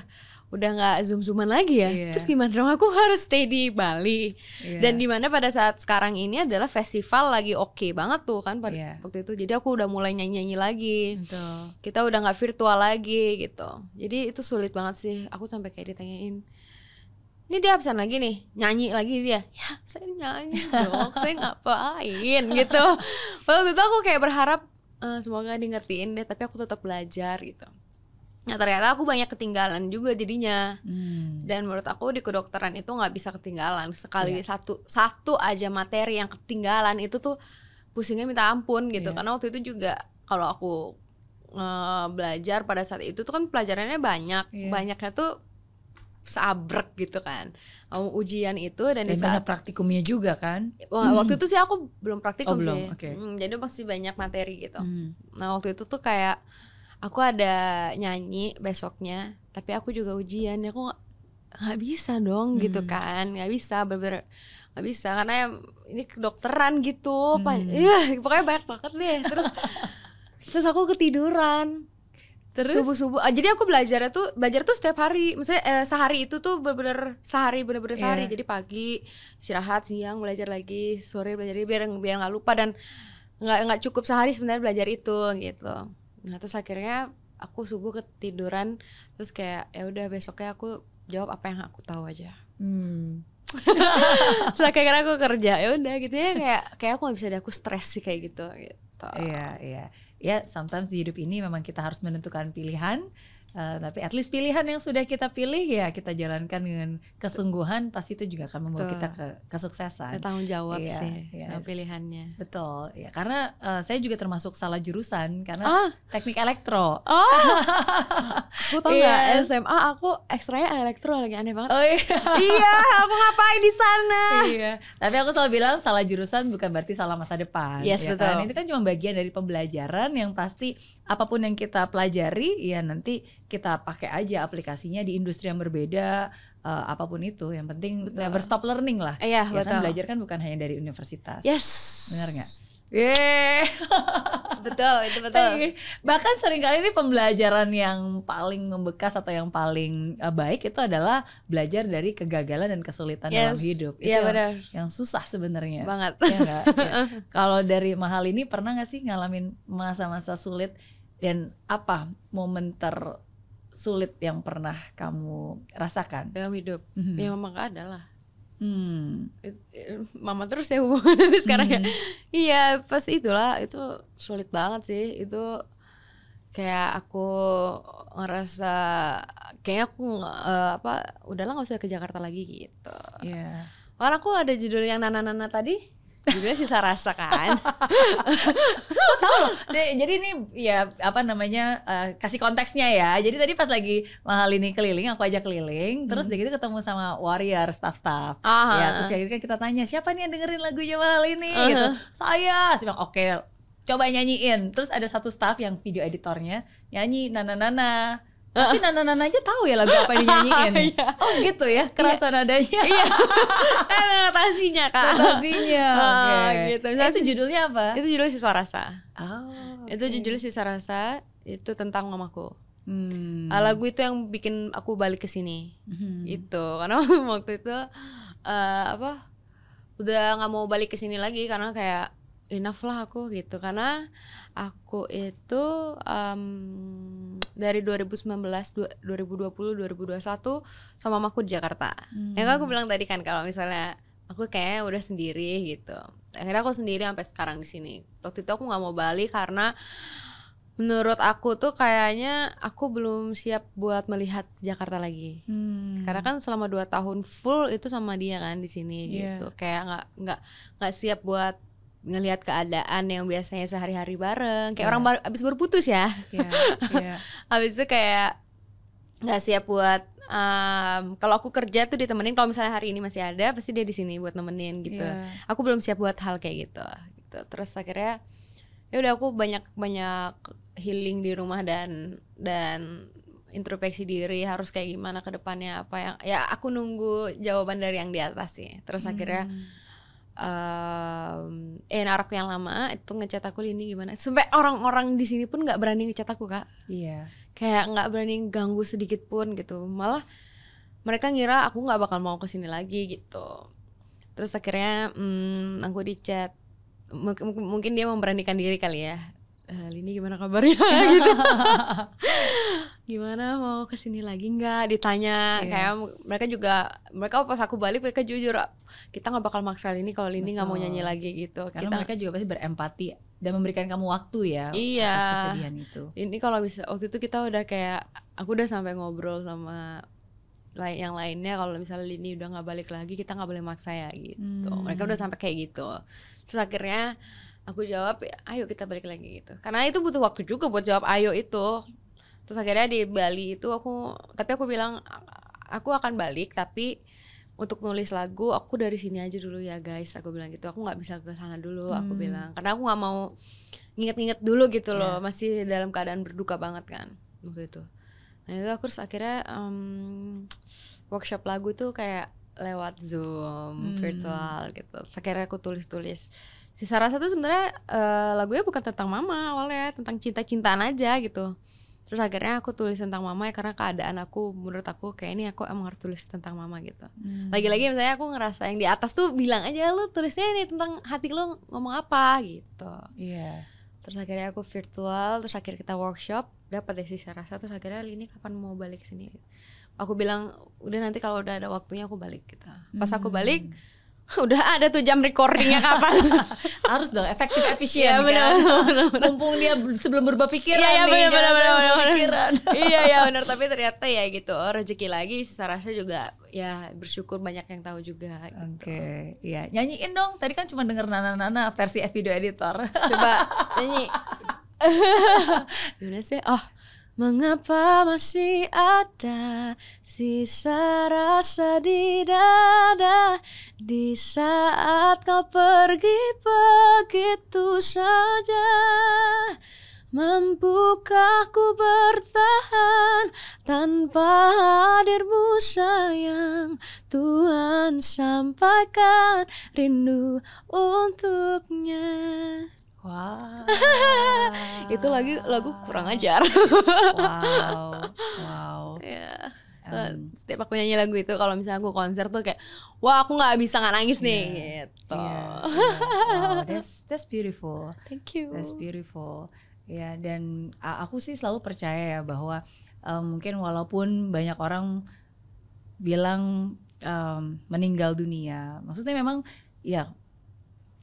[SPEAKER 2] udah nggak zoom zooman lagi ya yeah. terus gimana dong aku harus stay di Bali yeah. dan dimana pada saat sekarang ini adalah festival lagi oke okay banget tuh kan pada yeah. waktu itu jadi aku udah mulai nyanyi nyanyi lagi Betul. kita udah nggak virtual lagi gitu jadi itu sulit banget sih aku sampai kayak ditanyain ini dia absen lagi nih nyanyi lagi dia ya
[SPEAKER 3] saya nyanyi
[SPEAKER 2] dong saya ngapain gitu waktu itu aku kayak berharap uh, semoga dia ngertiin deh tapi aku tetap belajar gitu Nah ternyata aku banyak ketinggalan juga jadinya. Hmm. Dan menurut aku di kedokteran itu nggak bisa ketinggalan. Sekali yeah. satu satu aja materi yang ketinggalan itu tuh pusingnya minta ampun gitu. Yeah. Karena waktu itu juga kalau aku e, belajar pada saat itu tuh kan pelajarannya banyak. Yeah. Banyaknya tuh sabrek gitu kan um, ujian itu dan, dan
[SPEAKER 1] praktikumnya juga kan wah hmm.
[SPEAKER 2] waktu itu sih aku belum praktikum oh, belum. sih okay. hmm, jadi masih banyak materi gitu hmm. nah waktu itu tuh kayak aku ada nyanyi besoknya tapi aku juga ujian aku nggak bisa dong gitu hmm. gitu kan nggak bisa bener nggak bisa karena ini kedokteran gitu hmm. Iya, pokoknya banyak banget deh terus terus aku ketiduran terus subuh subuh ah, jadi aku belajar tuh belajar tuh setiap hari misalnya eh, sehari itu tuh bener-bener sehari bener-bener yeah. sehari iya. jadi pagi istirahat siang belajar lagi sore belajar lagi biar biar nggak lupa dan nggak nggak cukup sehari sebenarnya belajar itu gitu nah terus akhirnya aku subuh ketiduran terus kayak ya udah besoknya aku jawab apa yang aku tahu aja
[SPEAKER 1] hmm.
[SPEAKER 2] terus akhirnya aku kerja ya udah gitu ya kayak kayak aku gak bisa deh aku stres sih kayak gitu gitu iya iya ya sometimes di hidup ini
[SPEAKER 1] memang kita harus menentukan pilihan Uh, tapi at least pilihan yang sudah kita pilih ya kita jalankan dengan kesungguhan pasti itu juga akan membawa kita ke kesuksesan. tanggung jawab yeah, sih yeah. sama
[SPEAKER 2] pilihannya.
[SPEAKER 1] Betul. Ya karena uh, saya juga termasuk salah jurusan karena oh. teknik elektro. Oh.
[SPEAKER 2] aku tau yeah. gak SMA iya. aku ekstranya elektro lagi aneh banget. Oh iya. iya, aku
[SPEAKER 1] ngapain di sana? Iya. Tapi aku selalu bilang salah jurusan bukan berarti salah masa depan. Yes, ya betul. Kan? Itu kan cuma bagian dari pembelajaran yang pasti apapun yang kita pelajari ya nanti kita pakai aja aplikasinya di industri yang berbeda uh, apapun itu yang penting betul. never stop learning lah eh, ya, ya kan belajar kan bukan hanya dari universitas yes benar nggak Yeah.
[SPEAKER 3] betul,
[SPEAKER 1] itu betul. Bahkan seringkali ini pembelajaran yang paling membekas atau yang paling eh, baik itu adalah belajar dari kegagalan dan kesulitan yes. dalam hidup. Iya, itu ya, yang, yang susah sebenarnya. Banget. Ya ya. Kalau dari mahal ini pernah nggak sih ngalamin masa-masa sulit dan apa momen ter sulit yang pernah kamu rasakan dalam hidup? Mm-hmm. Ya memang
[SPEAKER 2] gak ada lah. Hmm. Mama terus ya hubungannya sekarang hmm. ya. Mm-hmm. Iya, pas itulah itu sulit banget sih. Itu kayak aku ngerasa kayak aku uh, apa udahlah nggak usah ke Jakarta lagi gitu. Iya. Yeah. Karena aku ada judul yang Nana Nana tadi judulnya sisa rasa kan tahu loh jadi ini ya
[SPEAKER 1] apa namanya uh, kasih konteksnya ya jadi tadi pas lagi mahal ini keliling aku ajak keliling hmm. terus dia gitu ketemu sama warrior staff-staff Aha. ya terus akhirnya kita tanya siapa nih yang dengerin lagunya mahal ini uh ah, -huh. gitu saya sih oke okay, coba nyanyiin terus ada satu staff yang video editornya nyanyi nana nana tapi Nana Nana aja tahu ya lagu apa yang dinyanyiin. Iya. Oh gitu ya, kerasa
[SPEAKER 2] nadanya. Iya. kan notasinya kak. Notasinya. Ah, gitu. Misalnya, eh, itu judulnya apa? Itu judulnya Sisa Rasa. Oh, itu judulnya Sisa Rasa. Itu tentang mamaku.
[SPEAKER 3] Hmm.
[SPEAKER 2] Ah, lagu itu yang bikin aku balik ke sini. Hmm. Itu karena waktu itu uh, apa? Udah nggak mau balik ke sini lagi karena kayak enough lah aku gitu karena aku itu um, dari 2019 2020 2021 sama mamaku di Jakarta hmm. yang aku bilang tadi kan kalau misalnya aku kayak udah sendiri gitu akhirnya aku sendiri sampai sekarang di sini waktu itu aku nggak mau balik karena menurut aku tuh kayaknya aku belum siap buat melihat Jakarta lagi
[SPEAKER 3] hmm. karena
[SPEAKER 2] kan selama dua tahun full itu sama dia kan di sini yeah. gitu kayak nggak nggak nggak siap buat ngelihat keadaan yang biasanya sehari-hari bareng kayak yeah. orang bar abis berputus ya yeah, iya. yeah. abis itu kayak nggak siap buat um, kalau aku kerja tuh ditemenin kalau misalnya hari ini masih ada pasti dia di sini buat nemenin gitu yeah. aku belum siap buat hal kayak gitu gitu terus akhirnya ya udah aku banyak banyak healing di rumah dan dan introspeksi diri harus kayak gimana ke depannya apa yang ya aku nunggu jawaban dari yang di atas sih terus hmm. akhirnya um, ENR aku yang lama itu ngecat aku ini gimana sampai orang-orang di sini pun nggak berani ngecat aku kak iya kayak nggak berani ganggu sedikit pun gitu malah mereka ngira aku nggak bakal mau ke sini lagi gitu terus akhirnya hmm, aku dicat mungkin dia memberanikan diri kali ya Eh, Lini gimana kabarnya gitu. gimana mau kesini lagi nggak ditanya yeah. kayak mereka juga mereka pas aku balik mereka jujur kita nggak bakal maksa Lini kalau Lini nggak mau nyanyi lagi gitu karena kita, mereka juga pasti berempati dan memberikan kamu waktu ya iya atas kesedihan itu ini kalau bisa waktu itu kita udah kayak aku udah sampai ngobrol sama lain yang lainnya kalau misalnya Lini udah nggak balik lagi kita nggak boleh maksa ya gitu hmm. mereka udah sampai kayak gitu terus akhirnya aku jawab ya, ayo kita balik lagi gitu karena itu butuh waktu juga buat jawab ayo itu terus akhirnya di Bali itu aku tapi aku bilang aku akan balik tapi untuk nulis lagu aku dari sini aja dulu ya guys aku bilang gitu aku nggak bisa ke sana dulu hmm. aku bilang karena aku nggak mau nginget-nginget dulu gitu loh yeah. masih dalam keadaan berduka banget kan waktu itu nah itu aku terus akhirnya um, workshop lagu tuh kayak lewat zoom hmm. virtual gitu terus akhirnya aku tulis-tulis Si Rasa tuh sebenarnya uh, lagunya bukan tentang mama awalnya, tentang cinta-cintaan aja gitu. Terus akhirnya aku tulis tentang mama ya karena keadaan aku menurut aku kayak ini aku emang harus tulis tentang mama gitu. lagi hmm. Lagi-lagi misalnya aku ngerasa yang di atas tuh bilang aja lu tulisnya ini tentang hati lu ngomong apa gitu. Iya. Yeah. Terus akhirnya aku virtual, terus akhirnya kita workshop, dapat deh sisa rasa terus akhirnya ini kapan mau balik sini. Aku bilang udah nanti kalau udah ada waktunya aku balik gitu. Pas aku balik hmm Udah ada tuh jam recordingnya kapan? Harus dong
[SPEAKER 3] efektif efisien ya, bener, kan. Bener, nah,
[SPEAKER 2] bener. Mumpung dia sebelum berubah pikiran iya, iya nih, bener, bener, bener, bener, pikiran. iya ya benar tapi ternyata ya gitu rezeki lagi saya rasa juga ya bersyukur
[SPEAKER 1] banyak yang tahu juga. Gitu. Oke, okay,
[SPEAKER 3] iya
[SPEAKER 2] nyanyiin dong. Tadi kan cuma
[SPEAKER 1] denger Nana Nana versi video
[SPEAKER 3] editor. Coba nyanyi. Gimana sih? Oh, Mengapa masih ada sisa rasa di dada Di saat kau pergi begitu saja Mampukah ku bertahan tanpa hadirmu sayang Tuhan sampaikan rindu untuknya Wow. itu lagi lagu kurang ajar. wow.
[SPEAKER 2] Wow. Yeah. Iya. So, um, setiap aku nyanyi lagu itu kalau misalnya aku konser tuh kayak wah aku nggak bisa nggak nangis nih yeah,
[SPEAKER 3] gitu. Yeah, yeah. Wow,
[SPEAKER 2] that's that's
[SPEAKER 1] beautiful. Thank you. That's beautiful. Ya yeah, dan aku sih selalu percaya ya bahwa um, mungkin walaupun banyak orang bilang um, meninggal dunia, maksudnya memang ya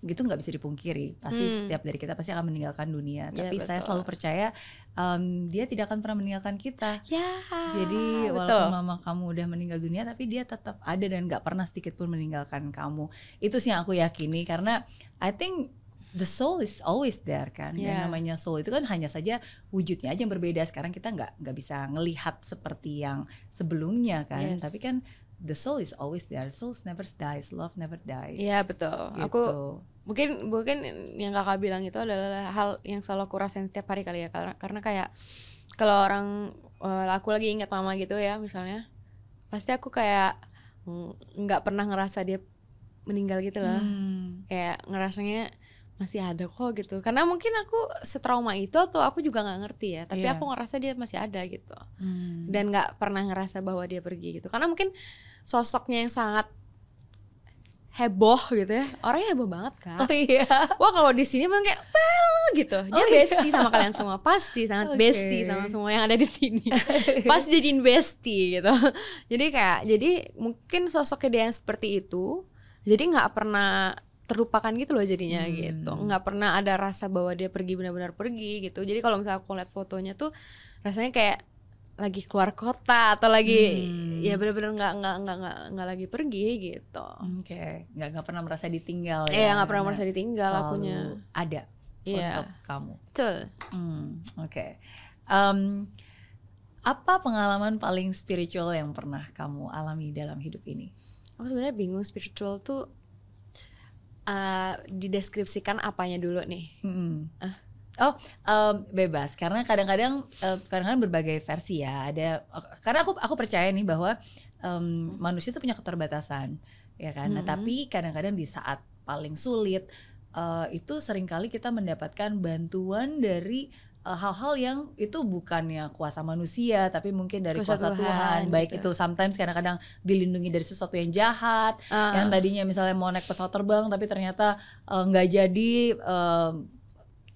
[SPEAKER 1] gitu nggak bisa dipungkiri pasti hmm. setiap dari kita pasti akan meninggalkan dunia ya, tapi betul. saya selalu percaya um, dia tidak akan pernah meninggalkan kita ya, jadi betul. walaupun mama kamu udah meninggal dunia tapi dia tetap ada dan nggak pernah sedikit pun meninggalkan kamu itu sih yang aku yakini karena I think the soul is always there kan yeah. yang ya. namanya soul itu kan hanya saja wujudnya aja yang berbeda sekarang kita nggak nggak bisa ngelihat seperti yang sebelumnya kan yes. tapi kan the soul is always there. Souls never dies, love never dies. Iya betul. Gitu. Aku
[SPEAKER 2] mungkin mungkin yang kakak bilang itu adalah hal yang selalu aku rasain setiap hari kali ya karena karena kayak kalau orang eh, aku lagi ingat mama gitu ya misalnya pasti aku kayak nggak pernah ngerasa dia meninggal gitu loh hmm. kayak ngerasanya masih ada kok gitu karena mungkin aku setrauma itu atau aku juga nggak ngerti ya tapi yeah. aku ngerasa dia masih ada gitu
[SPEAKER 3] hmm. dan
[SPEAKER 2] nggak pernah ngerasa bahwa dia pergi gitu karena mungkin sosoknya yang sangat heboh gitu ya orangnya heboh banget kan oh, iya. wah kalau di sini bang kayak bel gitu dia oh, besti iya. sama kalian semua pasti sangat okay. besti sama semua yang ada di sini pasti jadiin investi gitu jadi kayak jadi mungkin sosoknya dia yang seperti itu jadi nggak pernah terlupakan gitu loh jadinya hmm. gitu nggak pernah ada rasa bahwa dia pergi benar-benar pergi gitu jadi kalau misalnya aku lihat fotonya tuh rasanya kayak lagi keluar kota atau lagi hmm. ya benar-benar nggak nggak nggak nggak lagi pergi
[SPEAKER 1] gitu. Oke, okay. nggak nggak pernah merasa ditinggal iya, ya? Iya nggak pernah merasa ditinggal. Selalu akunya ada yeah. kamu. Betul. Hmm, Oke. Okay. Um, apa pengalaman paling spiritual yang pernah kamu alami dalam hidup ini?
[SPEAKER 2] Aku sebenarnya bingung spiritual tuh uh, dideskripsikan apanya dulu nih.
[SPEAKER 3] Mm -hmm. uh
[SPEAKER 2] Oh, um, bebas karena kadang-kadang kadang eh, kadang-kadang berbagai
[SPEAKER 1] versi ya. Ada karena aku aku percaya nih bahwa um, manusia itu punya keterbatasan, ya kan. -hmm. Nah, mm-hmm. tapi kadang-kadang di saat paling sulit uh, itu seringkali kita mendapatkan bantuan dari eh, hal-hal yang itu bukannya kuasa manusia tapi mungkin dari kuasa, kuasa Tuhan, Tuhan baik gitu. itu sometimes kadang-kadang dilindungi dari sesuatu yang jahat uh. yang ah. tadinya misalnya mau naik pesawat terbang tapi ternyata nggak uh, jadi uh,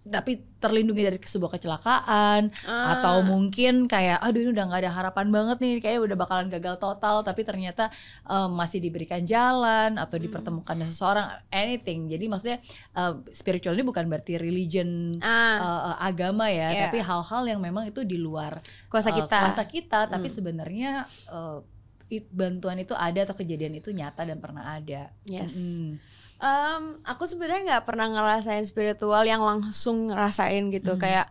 [SPEAKER 1] tapi terlindungi dari sebuah kecelakaan ah. atau mungkin kayak aduh ini udah nggak ada harapan banget nih kayak udah bakalan gagal total tapi ternyata um, masih diberikan jalan atau hmm. dipertemukan dengan seseorang anything jadi maksudnya uh, spiritual ini bukan berarti religion ah. uh, agama ya yeah. tapi hal-hal yang memang itu di luar kuasa kita uh, kuasa kita hmm. tapi sebenarnya uh, bantuan itu ada atau kejadian itu nyata
[SPEAKER 2] dan pernah ada
[SPEAKER 3] yes -hmm.
[SPEAKER 2] Um, aku sebenarnya nggak pernah ngerasain spiritual yang langsung ngerasain gitu hmm. kayak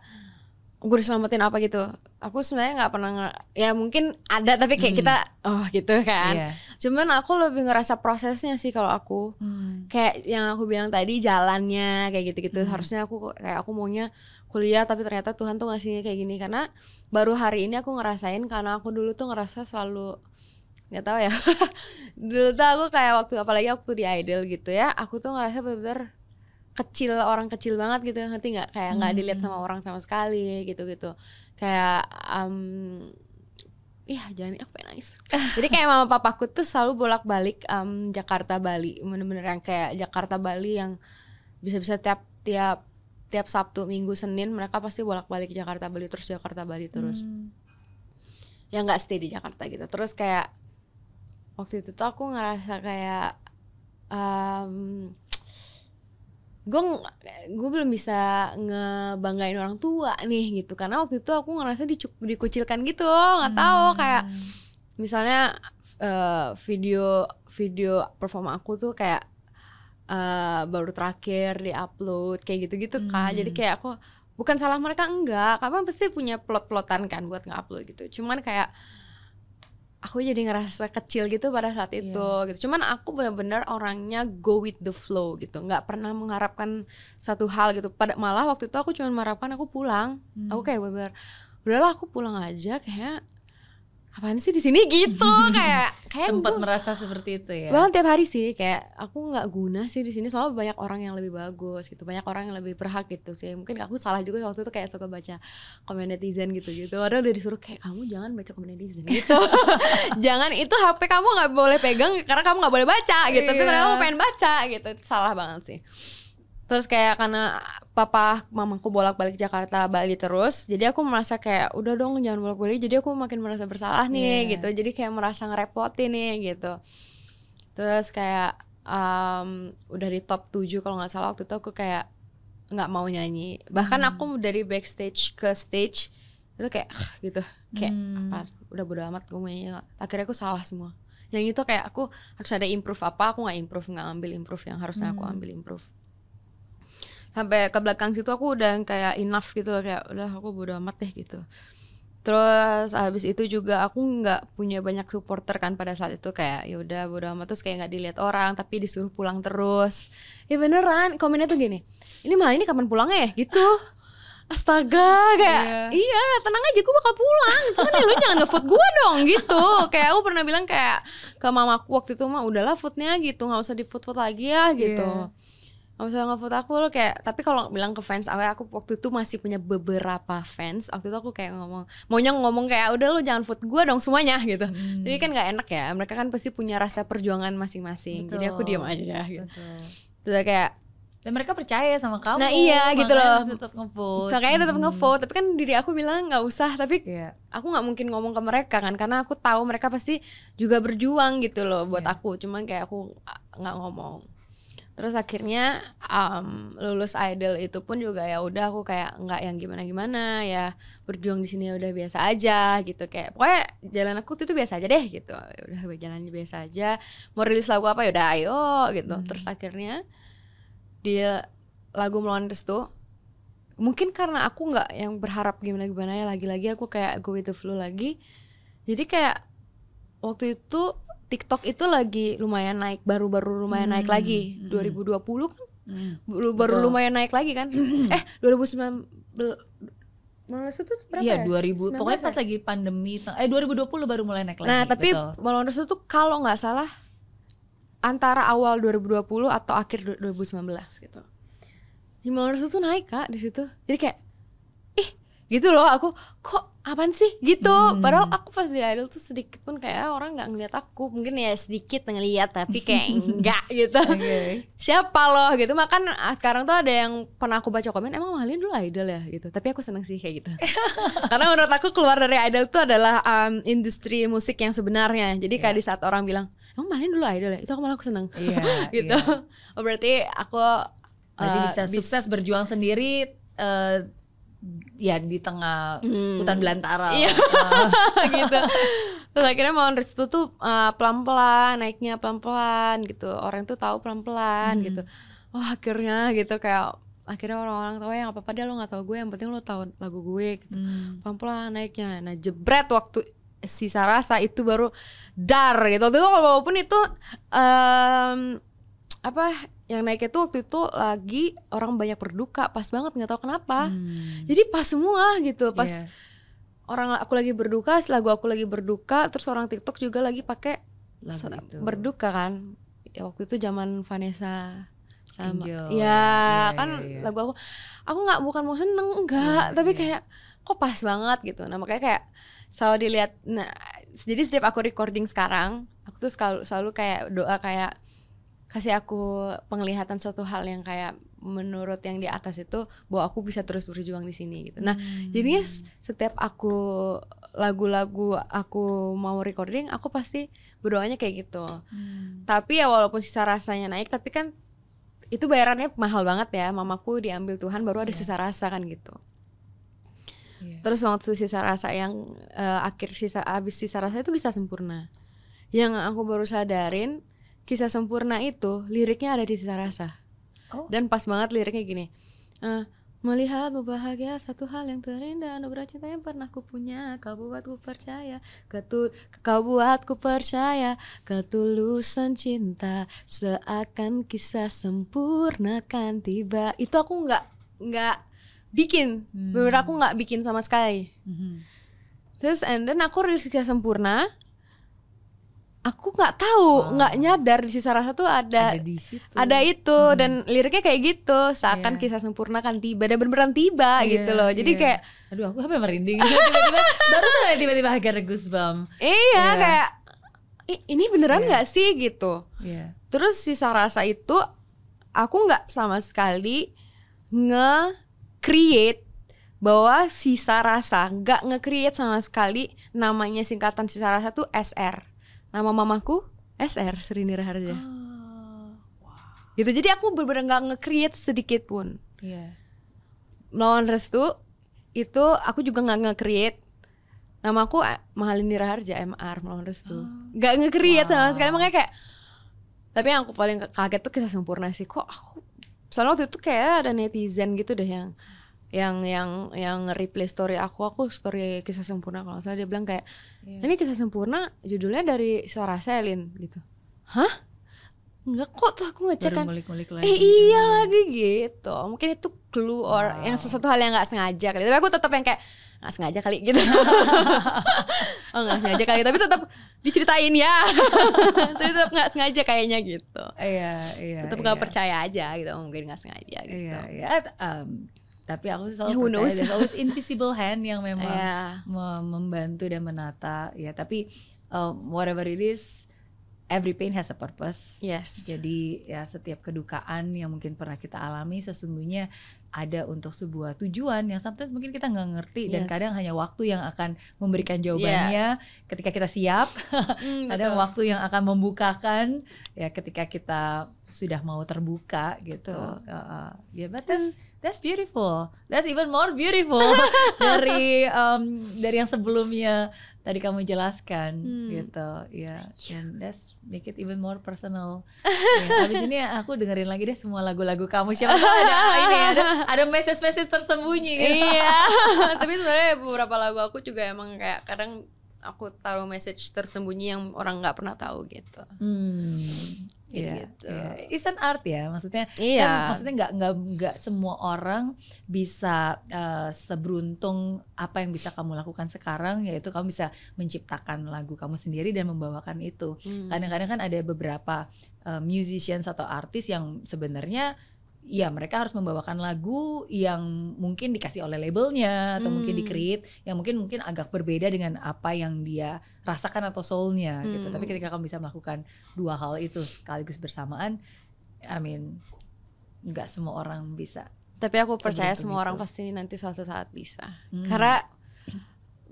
[SPEAKER 2] gue diselamatin apa gitu aku sebenarnya nggak pernah ya mungkin ada tapi kayak hmm. kita oh gitu kan yeah. cuman aku lebih ngerasa prosesnya sih kalau aku hmm. kayak yang aku bilang tadi jalannya kayak gitu gitu hmm. harusnya aku kayak aku maunya kuliah tapi ternyata Tuhan tuh ngasihnya kayak gini karena baru hari ini aku ngerasain karena aku dulu tuh ngerasa selalu nggak tahu ya dulu tuh aku kayak waktu apalagi waktu di idol gitu ya aku tuh ngerasa benar-benar kecil orang kecil banget gitu ngerti nggak kayak nggak hmm. dilihat sama orang sama sekali gitu gitu kayak um, Iya jangan aku pengen nangis Jadi kayak mama papaku tuh selalu bolak-balik um, mmm, Jakarta-Bali Bener-bener yang kayak Jakarta-Bali yang Bisa-bisa tiap-tiap Tiap Sabtu, Minggu, Senin Mereka pasti bolak-balik Jakarta-Bali Terus Jakarta-Bali terus hmm. yang nggak stay di Jakarta gitu Terus kayak waktu itu tuh aku ngerasa kayak um, gue gue belum bisa ngebanggain orang tua nih gitu karena waktu itu aku ngerasa dicuk, dikucilkan gitu nggak hmm. tahu kayak misalnya uh, video video performa aku tuh kayak uh, baru terakhir di upload kayak gitu-gitu hmm. kak jadi hmm. kayak aku bukan salah mereka enggak kapan pasti punya plot-plotan kan buat nge-upload gitu cuman kayak aku jadi ngerasa kecil gitu pada saat iya. itu gitu. Cuman aku benar-benar orangnya go with the flow gitu. nggak pernah mengharapkan satu hal gitu. Pada malah waktu itu aku cuma mengharapkan aku pulang. Hmm. Aku kayak benar udahlah aku pulang aja kayak apaan sih di sini gitu kayak
[SPEAKER 1] kayak tempat merasa seperti itu ya banget
[SPEAKER 2] tiap hari sih kayak aku nggak guna sih di sini soalnya banyak orang yang lebih bagus gitu banyak orang yang lebih berhak gitu sih mungkin aku salah juga waktu itu kayak suka baca komen netizen gitu gitu orang udah disuruh kayak kamu jangan baca komen netizen gitu jangan itu HP kamu nggak boleh pegang karena kamu nggak boleh baca gitu iya. tapi ternyata aku pengen baca gitu salah banget sih terus kayak karena papa mamaku bolak-balik Jakarta Bali terus jadi aku merasa kayak udah dong jangan bolak-balik jadi aku makin merasa bersalah nih yeah. gitu jadi kayak merasa ngerepotin nih gitu terus kayak um, udah di top 7 kalau nggak salah waktu itu aku kayak nggak mau nyanyi bahkan hmm. aku dari backstage ke stage itu kayak ah, gitu kayak hmm. apa udah bodo amat gue nyanyi akhirnya aku salah semua yang itu kayak aku harus ada improve apa aku nggak improve nggak ambil improve yang harusnya aku hmm. ambil improve sampai ke belakang situ aku udah kayak enough gitu kayak udah aku bodo amat deh gitu terus habis itu juga aku nggak punya banyak supporter kan pada saat itu kayak ya udah bodo amat terus kayak nggak dilihat orang tapi disuruh pulang terus ya beneran komennya tuh gini ini malah ini kapan pulangnya ya gitu astaga kayak yeah. iya tenang aja gue bakal pulang cuman ya lu jangan ngefood gue dong gitu kayak aku pernah bilang kayak ke mamaku waktu itu mah udahlah foodnya gitu nggak usah di food food lagi ya gitu yeah Gak usah ngevote aku lo kayak tapi kalau bilang ke fans awal aku waktu itu masih punya beberapa fans waktu itu aku kayak ngomong maunya ngomong kayak udah lo jangan vote gue dong semuanya gitu hmm. tapi kan nggak enak ya mereka kan pasti punya rasa perjuangan masing-masing jadi aku diam aja gitu Betul. kayak dan mereka percaya sama kamu nah iya gitu loh tetap ngevote kayaknya tetap hmm. ngevote tapi kan diri aku bilang nggak usah tapi yeah. aku nggak mungkin ngomong ke mereka kan karena aku tahu mereka pasti juga berjuang gitu loh buat yeah. aku cuman kayak aku nggak ngomong terus akhirnya um, lulus idol itu pun juga ya udah aku kayak nggak yang gimana gimana ya berjuang di sini ya udah biasa aja gitu kayak pokoknya jalan aku itu biasa aja deh gitu ya udah jalannya biasa aja mau rilis lagu apa ya udah ayo gitu hmm. terus akhirnya dia lagu melawan tuh mungkin karena aku nggak yang berharap gimana gimana ya lagi-lagi aku kayak go with the flow lagi jadi kayak waktu itu TikTok itu lagi lumayan naik, baru-baru lumayan hmm. naik lagi. 2020 hmm. kan hmm. baru Betul. lumayan naik lagi kan. Hmm. eh, 2019 Melondos itu berapa iya, ya? 2000, pokoknya pas ya?
[SPEAKER 1] lagi pandemi, eh 2020 baru mulai naik nah, lagi. Nah, tapi
[SPEAKER 2] Melondos itu kalau nggak salah antara awal 2020 atau akhir 2019 gitu. Melondos itu naik kak di situ. Jadi kayak gitu loh aku kok apaan sih gitu hmm. padahal aku pas di idol tuh sedikit pun kayak orang nggak ngeliat aku mungkin ya sedikit ngeliat tapi kayak enggak gitu okay. siapa loh gitu makan ah, sekarang tuh ada yang pernah aku baca komen emang Mahalin dulu idol ya gitu tapi aku seneng sih kayak gitu karena menurut aku keluar dari idol tuh adalah um, industri musik yang sebenarnya jadi kayak yeah. di saat orang bilang emang Mahalin dulu idol ya itu aku malah aku seneng yeah, iya. gitu yeah. Oh, berarti aku uh, bisa bis sukses berjuang
[SPEAKER 1] sendiri uh, ya di tengah hmm. hutan belantara iya. Ah.
[SPEAKER 2] gitu terus akhirnya mohon restu tuh uh, ah, pelan pelan naiknya pelan pelan gitu orang tuh tahu pelan pelan hmm. gitu oh akhirnya gitu kayak akhirnya orang-orang tahu yang eh, apa apa dia lo nggak tahu gue yang penting lo tahu lagu gue gitu hmm. pelan pelan naiknya nah jebret waktu sisa rasa itu baru dar gitu tuh walaupun itu um, apa yang naik itu waktu itu lagi orang banyak berduka pas banget nggak tahu kenapa hmm. jadi pas semua gitu pas yeah. orang aku lagi berduka lagu aku lagi berduka terus orang TikTok juga lagi pakai berduka kan ya, waktu itu zaman Vanessa sama Angel. ya yeah, iya, kan yeah, yeah. lagu aku aku nggak bukan mau seneng enggak yeah, tapi yeah. kayak kok pas banget gitu nah makanya kayak selalu dilihat nah jadi setiap aku recording sekarang aku tuh selalu, selalu kayak doa kayak kasih aku penglihatan suatu hal yang kayak menurut yang di atas itu bahwa aku bisa terus berjuang di sini gitu. Nah, hmm. jadinya setiap aku lagu-lagu aku mau recording, aku pasti berdoanya kayak gitu.
[SPEAKER 3] Hmm.
[SPEAKER 2] Tapi ya walaupun sisa rasanya naik, tapi kan itu bayarannya mahal banget ya. Mamaku diambil Tuhan baru ada iya. sisa rasa kan gitu. Yeah. Terus waktu sisa rasa yang uh, akhir sisa habis sisa rasa itu bisa sempurna. Yang aku baru sadarin kisah sempurna itu liriknya ada di sisa rasa oh. dan pas banget liriknya gini uh, Melihatmu bahagia satu hal yang terindah Anugerah cinta yang pernah ku punya Kau buatku percaya Ketul Kau buatku percaya Ketulusan cinta Seakan kisah sempurna kan tiba Itu aku nggak nggak bikin hmm. Bener aku nggak bikin sama sekali hmm. Terus and then aku rilis kisah sempurna aku nggak tahu ah. nggak wow. nyadar di sisa rasa tuh ada ada, di situ. ada itu hmm. dan liriknya kayak gitu seakan yeah. kisah sempurna kan tiba dan beneran tiba yeah, gitu loh jadi yeah. kayak
[SPEAKER 1] aduh aku apa merinding tiba-tiba baru sampai tiba-tiba agar goosebump iya yeah. kayak
[SPEAKER 2] ini beneran iya. nggak yeah. sih gitu yeah. terus sisa rasa itu aku nggak sama sekali nge create bahwa sisa rasa nggak nge create sama sekali namanya singkatan sisa rasa tuh SR nama mamaku SR serini Raharja. Oh, ah, wow. Gitu. Jadi aku benar-benar nggak nge-create sedikit pun. Iya. Yeah. Melawan Restu itu aku juga nggak nge-create nama aku eh, Mahalini Raharja MR melawan Restu. Oh. Gak nge-create wow. sama sekali makanya kayak tapi yang aku paling kaget tuh kisah sempurna sih kok aku soalnya waktu itu kayak ada netizen gitu deh yang yang yang yang replay story aku aku story kisah sempurna kalau salah dia bilang kayak yeah. ini kisah sempurna judulnya dari suara Selin gitu hah nggak kok tuh aku ngecek kan eh iya juga. Gitu. lagi gitu mungkin itu clue wow. or yang sesuatu hal yang nggak sengaja kali tapi aku tetap yang kayak nggak sengaja kali gitu oh nggak sengaja kali tapi tetap diceritain ya tapi tetap nggak sengaja kayaknya gitu iya iya tetap nggak iya. percaya aja gitu oh, mungkin nggak sengaja iya, gitu iya iya um,
[SPEAKER 1] tapi aku selalu yeah, percaya ada always invisible hand yang memang yeah. Iya. membantu dan menata ya tapi um, whatever it is every pain has a purpose yes jadi ya setiap kedukaan yang mungkin pernah kita alami sesungguhnya ada untuk sebuah tujuan yang sometimes mungkin kita nggak ngerti yes. dan kadang hanya waktu yang akan memberikan jawabannya yeah. ketika kita siap mm, ada waktu yang akan membukakan ya ketika kita sudah mau terbuka gitu ya yeah, but that's hmm. that's beautiful that's even more beautiful dari um, dari yang sebelumnya tadi kamu jelaskan hmm. gitu ya yeah. and that's make it even more personal yeah. habis ini aku dengerin lagi deh semua lagu-lagu kamu siapa tahu ada ah, ini ada ada message-message tersembunyi gitu. Iya.
[SPEAKER 2] Tapi sebenarnya beberapa lagu aku juga emang kayak kadang aku taruh message tersembunyi yang orang nggak pernah tahu gitu.
[SPEAKER 1] Hmm. Iya, gitu. Yeah. It's an art ya, maksudnya. Iya. Yeah. Kan, maksudnya nggak nggak nggak semua orang bisa uh, seberuntung apa yang bisa kamu lakukan sekarang, yaitu kamu bisa menciptakan lagu kamu sendiri dan membawakan itu. Hmm. Kadang-kadang hmm. kan ada beberapa uh, musicians atau artis yang sebenarnya ya mereka harus membawakan lagu yang mungkin dikasih oleh labelnya atau hmm. mungkin dikreat yang mungkin mungkin agak berbeda dengan apa yang dia rasakan atau soulnya hmm. gitu tapi hmm. ketika kamu bisa melakukan dua hal itu sekaligus bersamaan I mean nggak semua orang bisa tapi aku percaya
[SPEAKER 2] semua itu. orang gitu. pasti nanti suatu saat bisa hmm. karena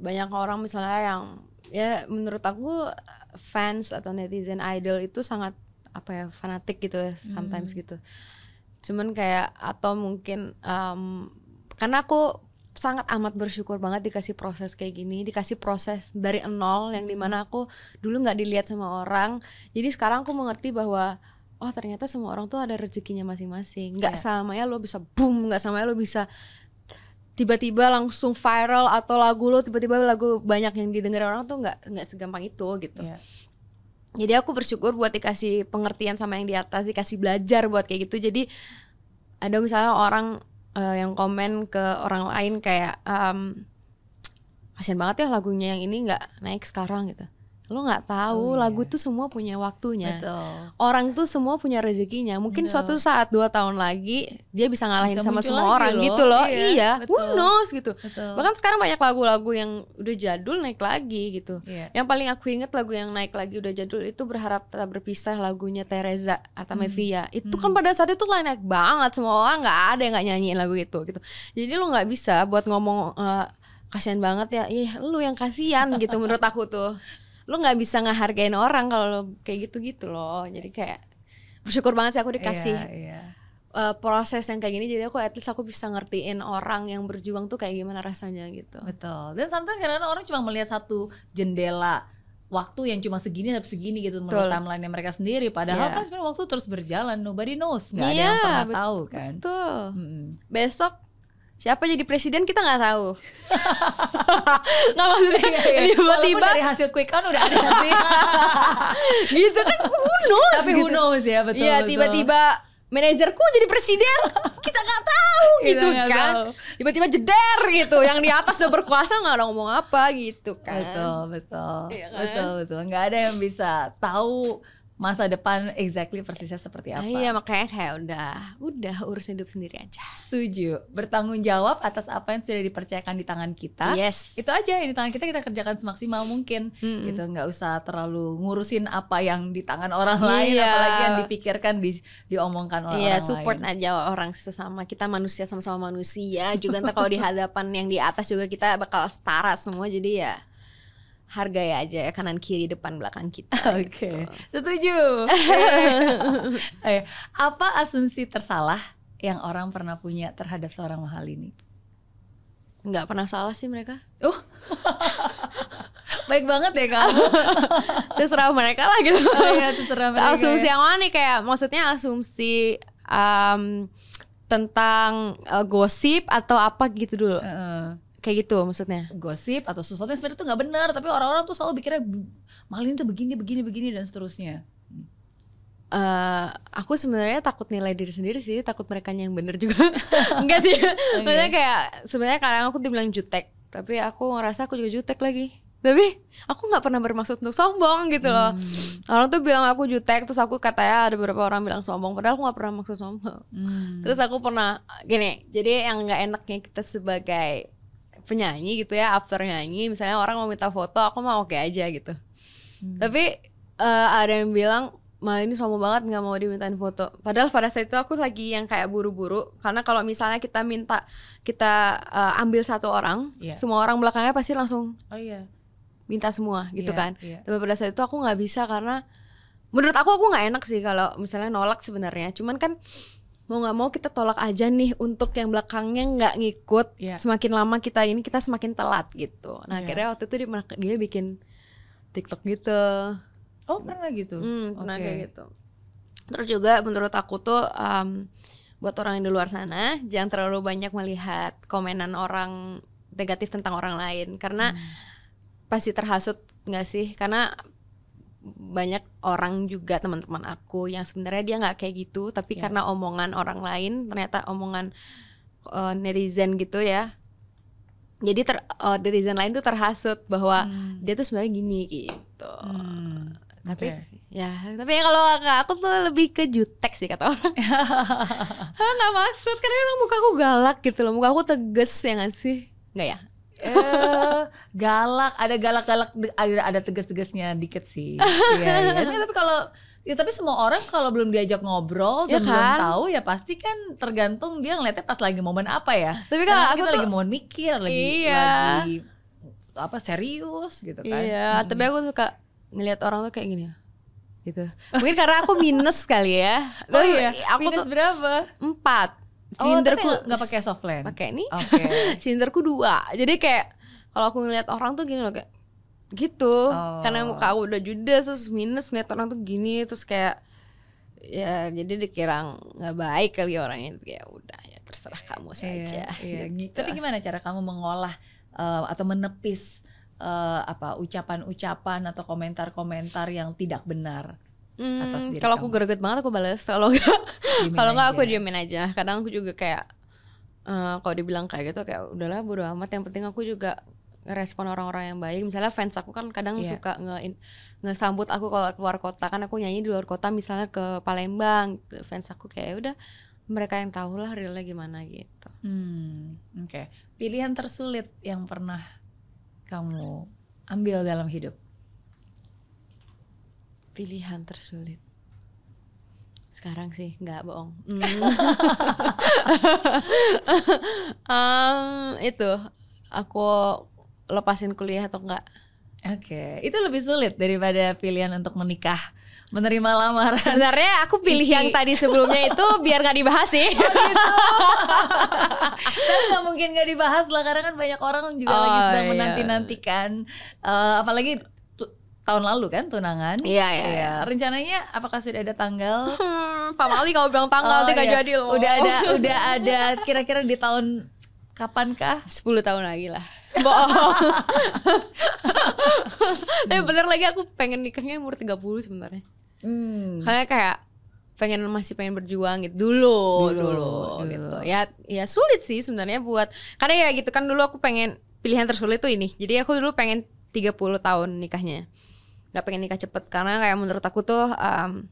[SPEAKER 2] banyak orang misalnya yang ya menurut aku fans atau netizen idol itu sangat apa ya fanatik gitu ya, sometimes hmm. gitu cuman kayak atau mungkin um, karena aku sangat amat bersyukur banget dikasih proses kayak gini dikasih proses dari nol yang dimana aku dulu nggak dilihat sama orang jadi sekarang aku mengerti bahwa oh ternyata semua orang tuh ada rezekinya masing-masing nggak yeah. sama ya lo bisa boom nggak sama ya lo bisa tiba-tiba langsung viral atau lagu lo tiba-tiba lagu banyak yang didengar orang tuh nggak nggak segampang itu gitu yeah jadi aku bersyukur buat dikasih pengertian sama yang di atas dikasih belajar buat kayak gitu jadi ada misalnya orang uh, yang komen ke orang lain kayak um, kasian banget ya lagunya yang ini nggak naik sekarang gitu lo nggak tahu oh, lagu iya. tuh semua punya waktunya Betul. orang tuh semua punya rezekinya mungkin Betul. suatu saat dua tahun lagi dia bisa ngalahin bisa sama semua orang loh. gitu loh iya, iya. who knows gitu Betul. bahkan sekarang banyak lagu-lagu yang udah jadul naik lagi gitu yeah. yang paling aku inget lagu yang naik lagi udah jadul itu berharap tak berpisah lagunya Teresa atau hmm. itu kan hmm. kan pada saat itu naik banget semua orang nggak ada yang nggak nyanyiin lagu itu gitu jadi lo nggak bisa buat ngomong uh, kasihan banget ya, iya lu yang kasihan gitu menurut aku tuh lo nggak bisa ngehargain orang kalau lo kayak gitu gitu loh jadi kayak bersyukur banget sih aku iya, dikasih yeah, iya. yeah. Uh, proses yang kayak gini jadi aku at least aku bisa ngertiin orang yang berjuang tuh kayak gimana rasanya gitu betul
[SPEAKER 1] dan sometimes karena orang cuma melihat satu jendela waktu yang cuma segini sampai segini gitu menurut timeline mereka sendiri padahal yeah. kan sebenarnya waktu terus berjalan nobody knows nggak yeah, ada yang pernah bet- tahu
[SPEAKER 2] kan betul hmm. besok siapa jadi presiden kita nggak tahu nggak maksudnya iya, iya. tiba-tiba dari hasil quick count udah ada sih
[SPEAKER 3] gitu kan who
[SPEAKER 2] knows tapi who gitu.
[SPEAKER 3] knows
[SPEAKER 1] ya betul iya tiba-tiba
[SPEAKER 2] manajerku jadi presiden kita nggak tahu gitu kita kan tiba-tiba jeder gitu yang di atas udah berkuasa nggak lo ngomong apa gitu kan betul
[SPEAKER 1] betul iya kan? betul betul nggak ada yang bisa tahu masa depan exactly persisnya seperti ah, apa. Iya
[SPEAKER 2] makanya kayak udah udah urus hidup sendiri aja.
[SPEAKER 1] Setuju. Bertanggung jawab atas apa yang sudah dipercayakan di tangan kita. Yes. Itu aja yang di tangan kita kita kerjakan semaksimal mungkin. Mm-hmm. Gitu nggak usah terlalu ngurusin apa yang di tangan orang iya. lain iya. apalagi yang
[SPEAKER 2] dipikirkan di diomongkan orang, iya, orang lain. Iya, support aja orang sesama kita manusia sama-sama manusia juga entar kalau di hadapan yang di atas juga kita bakal setara semua jadi ya harga ya aja ya kanan kiri depan belakang kita. Oke, okay.
[SPEAKER 1] gitu. setuju. eh, apa asumsi tersalah yang orang pernah punya terhadap seorang mahal
[SPEAKER 2] ini? Nggak pernah salah sih mereka. Uh, baik banget deh ya, kamu. terserah mereka lah gitu. Oh, iya, terserah mereka. Asumsi yang mana nih kayak maksudnya asumsi um, tentang uh, gosip atau apa gitu dulu. Uh kayak gitu maksudnya
[SPEAKER 1] gosip atau sesuatu yang sebenarnya tuh nggak benar tapi orang-orang tuh selalu pikirnya malin tuh begini begini begini dan seterusnya
[SPEAKER 2] Uh, aku sebenarnya takut nilai diri sendiri sih, takut mereka yang benar juga. Enggak sih. Okay. Maksudnya kayak sebenarnya kadang aku dibilang jutek, tapi aku ngerasa aku juga jutek lagi. Tapi aku nggak pernah bermaksud untuk sombong gitu loh. Hmm. Orang tuh bilang aku jutek, terus aku katanya ada beberapa orang bilang sombong, padahal aku nggak pernah maksud sombong. Hmm. Terus aku pernah gini, jadi yang nggak enaknya kita sebagai penyanyi gitu ya after nyanyi misalnya orang mau minta foto aku mah oke okay aja gitu hmm. tapi uh, ada yang bilang malah ini sombong banget nggak mau dimintain foto padahal pada saat itu aku lagi yang kayak buru-buru karena kalau misalnya kita minta kita uh, ambil satu orang yeah. semua orang belakangnya pasti langsung oh yeah. minta semua gitu yeah, kan yeah. tapi pada saat itu aku nggak bisa karena menurut aku aku nggak enak sih kalau misalnya nolak sebenarnya cuman kan mau nggak mau kita tolak aja nih untuk yang belakangnya nggak ngikut yeah. semakin lama kita ini kita semakin telat gitu nah yeah. akhirnya waktu itu dia, dia bikin TikTok gitu oh pernah gitu hmm, pernah okay. kayak gitu terus juga menurut aku tuh um, buat orang yang di luar sana jangan terlalu banyak melihat komenan orang negatif tentang orang lain karena hmm. pasti terhasut nggak sih karena banyak orang juga teman-teman aku yang sebenarnya dia nggak kayak gitu tapi yeah. karena omongan orang lain ternyata omongan uh, netizen gitu ya jadi ter uh, netizen lain tuh terhasut bahwa hmm. dia tuh sebenarnya gini gitu hmm. tapi okay. ya tapi ya kalau aku tuh lebih ke jutek sih kata orang nggak maksud karena emang muka aku galak gitu loh muka aku tegas ya nggak sih nggak ya
[SPEAKER 1] Eh, galak, ada galak-galak, ada, ada tegas-tegasnya dikit sih. Iya, yeah. Tapi kalau ya tapi semua orang kalau belum diajak ngobrol ya kan? belum tahu ya pasti kan tergantung dia ngeliatnya pas lagi momen apa ya. Tapi kalau kan aku kita tuh, lagi momen mikir, lagi iya. lagi apa serius gitu kan. Iya, hmm. tapi
[SPEAKER 2] aku suka ngeliat orang tuh kayak gini gitu. Mungkin karena aku minus kali ya. oh iya. Aku minus tuh berapa? Empat
[SPEAKER 3] Oh, Cinderku oh, nggak pakai soft
[SPEAKER 2] lens. Pakai ini. Oke. Okay. Cinderku dua. Jadi kayak kalau aku ngeliat orang tuh gini loh kayak gitu. Oh. Karena muka aku udah judes terus minus ngeliat orang tuh gini terus kayak ya jadi dikira nggak baik kali orangnya kayak udah ya terserah kamu iya, saja.
[SPEAKER 1] Iya, iya. Gitu. Tapi gimana cara kamu mengolah uh, atau menepis uh, apa ucapan-ucapan atau komentar-komentar yang tidak benar?
[SPEAKER 2] Hmm, kalau aku greget banget aku balas kalau enggak kalau enggak aku diemin aja kadang aku juga kayak uh, kalau dibilang kayak gitu kayak udahlah bodo amat yang penting aku juga respon orang-orang yang baik misalnya fans aku kan kadang yeah. suka nge ngesambut aku kalau keluar kota kan aku nyanyi di luar kota misalnya ke Palembang fans aku kayak ya udah mereka yang tahu lah realnya gimana gitu
[SPEAKER 1] hmm, oke okay. pilihan tersulit yang pernah kamu ambil
[SPEAKER 2] dalam hidup pilihan tersulit sekarang sih nggak bohong um, itu aku lepasin kuliah atau enggak
[SPEAKER 1] oke okay. itu lebih sulit daripada pilihan untuk menikah menerima lamaran sebenarnya aku
[SPEAKER 2] pilih Iki. yang tadi sebelumnya itu biar nggak dibahas sih oh, gitu.
[SPEAKER 1] tapi nggak mungkin nggak dibahas lah karena kan banyak orang juga oh, lagi sedang iya. menanti nantikan uh, eh, apalagi tahun lalu kan tunangan. Iya iya, iya, iya. Rencananya apakah sudah ada tanggal? Hmm, Pak Mali kalau bilang
[SPEAKER 3] tanggal oh, tidak iya. jadi loh. Udah ada udah ada
[SPEAKER 1] kira-kira di tahun
[SPEAKER 2] kapan kah? Sepuluh tahun lagi lah.
[SPEAKER 3] Bohong.
[SPEAKER 2] Tapi bener lagi aku pengen nikahnya umur tiga 30 sebenarnya.
[SPEAKER 3] Hmm. Karena
[SPEAKER 2] kayak pengen masih pengen berjuang gitu dulu, dulu dulu, dulu. gitu. Ya ya sulit sih sebenarnya buat karena ya gitu kan dulu aku pengen pilihan tersulit tuh ini. Jadi aku dulu pengen 30 tahun nikahnya nggak pengen nikah cepet karena kayak menurut aku tuh um,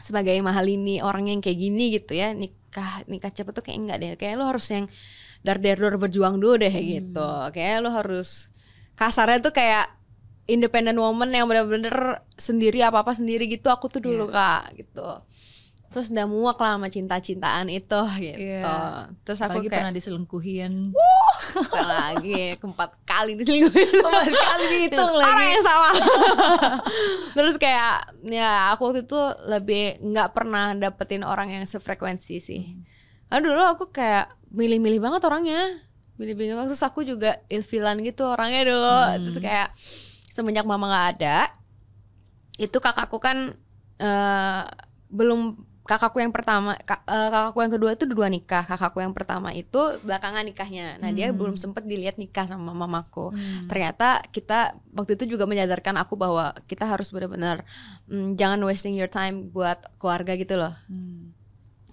[SPEAKER 2] sebagai ini orang yang kayak gini gitu ya nikah nikah cepet tuh kayak enggak deh kayak lo harus yang dar dar dar berjuang dulu deh hmm. gitu kayak lo harus kasarnya tuh kayak independent woman yang bener-bener sendiri apa apa sendiri gitu aku tuh dulu yeah. kak gitu terus udah muak lah sama cinta-cintaan itu gitu. Yeah. Terus aku Apalagi kayak pernah diselingkuhin. Wuh, lagi keempat kali diselingkuhin. Keempat kali itu lagi. Orang yang sama. terus kayak ya aku waktu itu lebih nggak pernah dapetin orang yang sefrekuensi sih. Hmm. Aduh dulu aku kayak milih-milih banget orangnya. Milih-milih banget terus aku juga ilfilan gitu orangnya dulu. Hmm. Terus kayak semenjak mama nggak ada itu kakakku kan uh, belum kakakku yang pertama kak, uh, eh, kakakku yang kedua itu dua nikah kakakku yang pertama itu belakangan nikahnya nah hmm. dia belum sempet dilihat nikah sama mamaku hmm. ternyata kita waktu itu juga menyadarkan aku bahwa kita harus benar-benar mm, jangan wasting your time buat keluarga gitu loh hmm.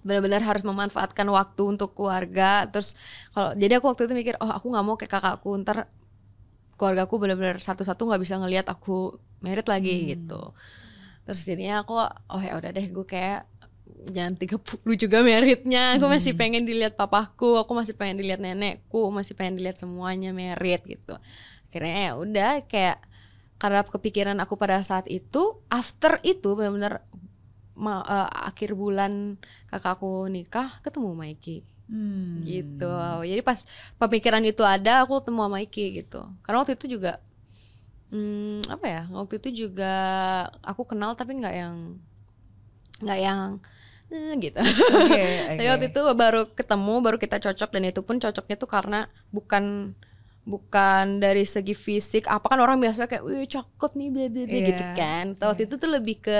[SPEAKER 2] benar-benar harus memanfaatkan waktu untuk keluarga terus kalau jadi aku waktu itu mikir oh aku nggak mau kayak kakakku ntar keluarga aku benar-benar satu-satu nggak bisa ngelihat aku merit lagi hmm. gitu terus jadinya aku oh ya udah deh gue kayak jangan 30 juga meritnya aku masih hmm. pengen dilihat papaku aku masih pengen dilihat nenekku masih pengen dilihat semuanya merit gitu akhirnya ya udah kayak karena kepikiran aku pada saat itu after itu benar-benar uh, eh, akhir bulan kakak aku nikah ketemu Mikey
[SPEAKER 3] hmm. gitu
[SPEAKER 2] jadi pas pemikiran itu ada aku ketemu sama gitu karena waktu itu juga hmm, apa ya waktu itu juga aku kenal tapi nggak yang nggak yang eh, gitu. Okay, okay. Tapi waktu itu baru ketemu, baru kita cocok dan itu pun cocoknya tuh karena bukan bukan dari segi fisik apa kan orang biasa kayak wih cakep nih bla bla bla iya, gitu kan. Tapi waktu iya. itu tuh lebih ke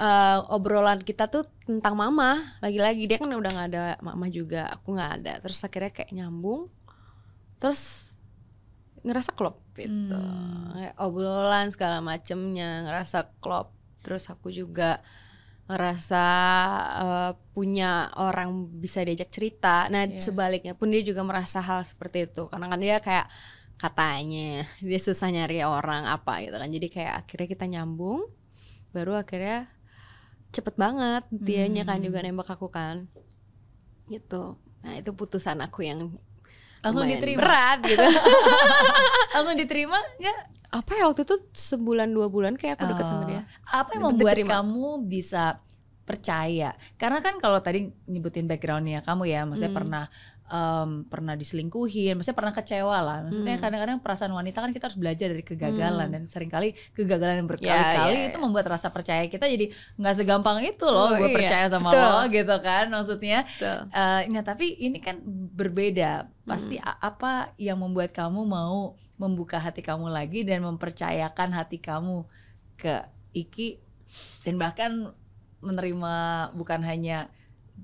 [SPEAKER 2] uh, obrolan kita tuh tentang mama. Lagi-lagi dia kan udah nggak ada mama juga, aku nggak ada. Terus akhirnya kayak nyambung. Terus ngerasa klop gitu. Hmm. Obrolan segala macemnya ngerasa klop. Terus aku juga ngerasa uh, punya orang bisa diajak cerita. Nah, yeah. sebaliknya pun dia juga merasa hal seperti itu. Karena kan dia kayak katanya dia susah nyari orang apa gitu kan. Jadi kayak akhirnya kita nyambung, baru akhirnya cepet banget dianya kan, hmm. kan juga nembak aku kan. Gitu. Nah, itu putusan aku yang langsung diterima berat gitu
[SPEAKER 1] langsung diterima nggak
[SPEAKER 2] apa ya waktu itu sebulan dua bulan kayak aku deket uh, sama oh. dia
[SPEAKER 1] apa yang membuat diterima. kamu bisa percaya karena kan kalau tadi nyebutin backgroundnya kamu ya maksudnya hmm. pernah um, pernah diselingkuhin, maksudnya pernah kecewa lah. Maksudnya hmm. kadang-kadang hmm. perasaan wanita kan kita harus belajar dari kegagalan hmm. dan seringkali kegagalan yang ya, berkali-kali yeah, yeah, itu yeah. membuat rasa percaya kita jadi nggak segampang itu loh, oh, gue iya. percaya sama Betul. lo gitu kan, maksudnya. Betul. Uh, nah tapi ini kan berbeda. Pasti hmm. apa yang membuat kamu mau membuka hati kamu lagi dan mempercayakan hati kamu ke Iki dan bahkan menerima bukan hanya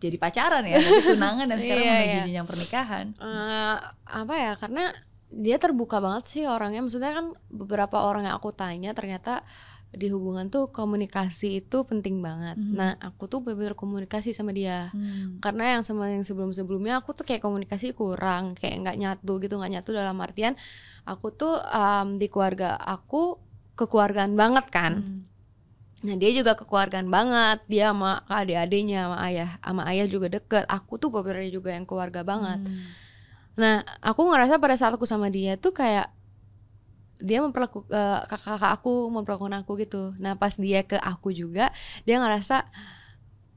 [SPEAKER 1] jadi pacaran ya jadi tunangan dan sekarang yeah, iya, menuju iya. yeah. jenjang pernikahan
[SPEAKER 2] uh, apa ya karena dia terbuka banget sih orangnya maksudnya kan beberapa orang yang aku tanya ternyata di hubungan tuh komunikasi itu penting banget. Mm -hmm. Nah, aku tuh bener-bener komunikasi sama dia. Mm. Karena yang sama yang sebelum-sebelumnya aku tuh kayak komunikasi kurang, kayak nggak nyatu gitu, nggak nyatu dalam artian aku tuh um, di keluarga aku kekeluargaan banget kan. Mm. Nah dia juga kekeluargaan banget Dia sama adik-adiknya sama ayah Sama ayah juga deket Aku tuh beberapa juga yang keluarga banget hmm. Nah aku ngerasa pada saat aku sama dia tuh kayak Dia memperlakukan uh, eh, kakak-kakak aku memperlakukan aku gitu Nah pas dia ke aku juga Dia ngerasa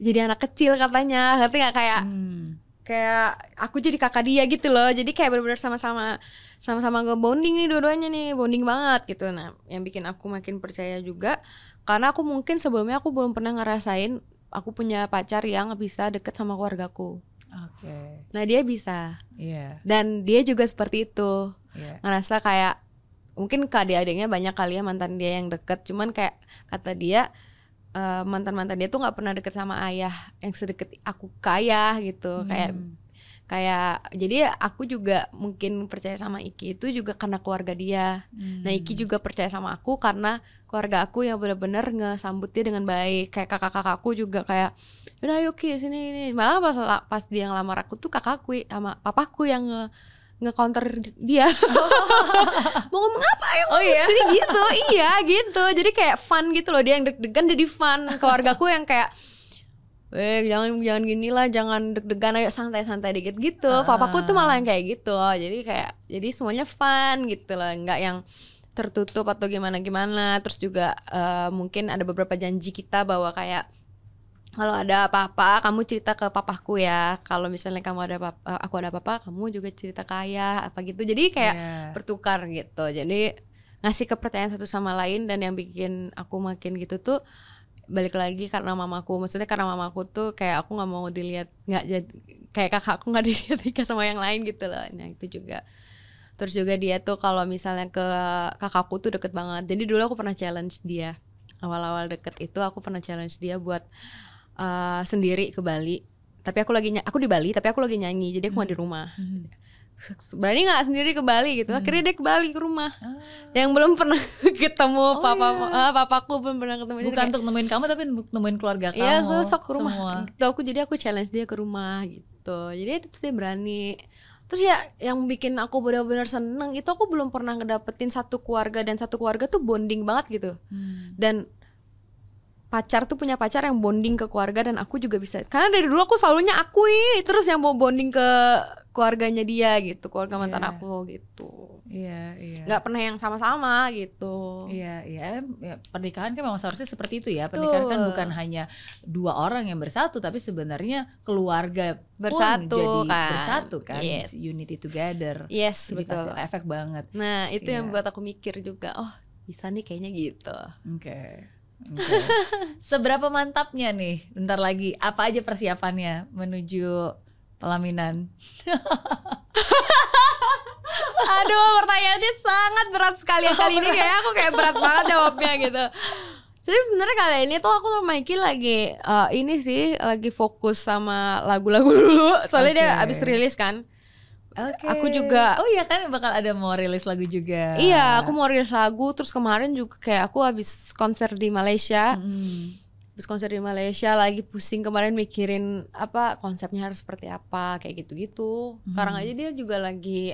[SPEAKER 2] jadi anak kecil katanya Ngerti gak kayak hmm. Kayak aku jadi kakak dia gitu loh Jadi kayak bener-bener sama-sama Sama-sama ngebonding nih dua-duanya nih Bonding banget gitu Nah yang bikin aku makin percaya juga karena aku mungkin sebelumnya aku belum pernah ngerasain aku punya pacar yang bisa deket sama keluargaku
[SPEAKER 3] Oke. Okay.
[SPEAKER 2] Nah dia bisa. Iya. Yeah. Dan dia juga seperti itu. Yeah. Ngerasa kayak mungkin ke adik-adiknya banyak kali ya mantan dia yang deket. Cuman kayak kata dia eh, mantan mantan mantan dia tuh nggak pernah deket sama ayah yang sedekat aku kaya gitu. Hmm. Kayak kayak jadi aku juga mungkin percaya sama Iki itu juga karena keluarga dia hmm. nah Iki hmm. juga percaya sama aku karena keluarga aku yang benar-benar ngesambut dia dengan baik kayak kakak-kakakku juga kayak udah yuk Ki sini ini malah pas, pas dia ngelamar aku tuh kakakku sama papaku yang nge ngecounter dia
[SPEAKER 1] mau ngomong apa ya oh, iya? sini gitu iya
[SPEAKER 2] gitu jadi kayak fun gitu loh dia yang deg-degan jadi fun keluargaku yang kayak eh jangan jangan gini lah jangan deg-degan ayo santai-santai dikit gitu ah. papaku tuh malah yang kayak gitu jadi kayak jadi semuanya fun gitu loh enggak yang tertutup atau gimana gimana terus juga uh, mungkin ada beberapa janji kita bahwa kayak kalau ada apa-apa kamu cerita ke papaku ya kalau misalnya kamu ada apa, -apa eh, aku ada apa-apa kamu juga cerita ke ayah apa gitu jadi kayak yeah. bertukar gitu jadi ngasih kepercayaan satu sama lain dan yang bikin aku makin gitu tuh balik lagi karena mamaku maksudnya karena mamaku tuh kayak aku nggak mau dilihat nggak jadi kayak kakakku nggak dilihat nikah sama yang lain gitu loh nah itu juga terus juga dia tuh kalau misalnya ke kakakku tuh deket banget jadi dulu aku pernah challenge dia awal-awal deket itu aku pernah challenge dia buat uh, sendiri ke Bali tapi aku lagi aku di Bali tapi aku lagi nyanyi jadi aku hmm. di rumah hmm berani nggak sendiri ke Bali gitu hmm. akhirnya dia ke Bali ke rumah ah. yang belum pernah ketemu oh, papa iya. ah, papaku belum pernah ketemu bukan kayak, untuk nemuin kamu tapi untuk nemuin keluarga iya, kamu iya so, ke rumah semua. gitu aku jadi aku challenge dia ke rumah gitu jadi itu dia berani terus ya yang bikin aku benar-benar seneng itu aku belum pernah ngedapetin satu keluarga dan satu keluarga tuh bonding banget gitu hmm. dan pacar tuh punya pacar yang bonding ke keluarga dan aku juga bisa karena dari dulu aku selalunya akui terus yang mau bonding ke keluarganya dia gitu keluarga iya. mantan yeah. aku gitu iya yeah, iya yeah. nggak pernah yang sama-sama gitu
[SPEAKER 1] iya yeah, iya yeah. Ya, pernikahan kan memang seharusnya seperti itu ya pernikahan Tuh. kan bukan hanya dua orang yang bersatu tapi sebenarnya keluarga bersatu pun jadi kan bersatu kan yes. unity together yes jadi betul pasti efek banget nah itu yeah. yang iya. buat
[SPEAKER 2] aku mikir juga oh
[SPEAKER 1] bisa nih kayaknya gitu oke okay. Okay. Seberapa mantapnya nih, bentar lagi apa aja persiapannya menuju pelaminan.
[SPEAKER 2] Aduh, pertanyaannya sangat berat sekali. Oh, kali ini kayak aku kayak berat banget jawabnya gitu. Tapi benernya kali ini tuh aku sama Mikey lagi uh, ini sih lagi fokus sama lagu-lagu dulu. Soalnya okay. dia abis rilis kan. Okay. Aku juga. Oh iya
[SPEAKER 1] kan bakal ada mau rilis lagu juga. Iya, aku
[SPEAKER 2] mau rilis lagu. Terus kemarin juga kayak aku abis konser di Malaysia.
[SPEAKER 3] Hmm.
[SPEAKER 2] Terus konser di Malaysia lagi pusing kemarin mikirin apa konsepnya harus seperti apa kayak gitu-gitu. Hmm. Sekarang aja dia juga lagi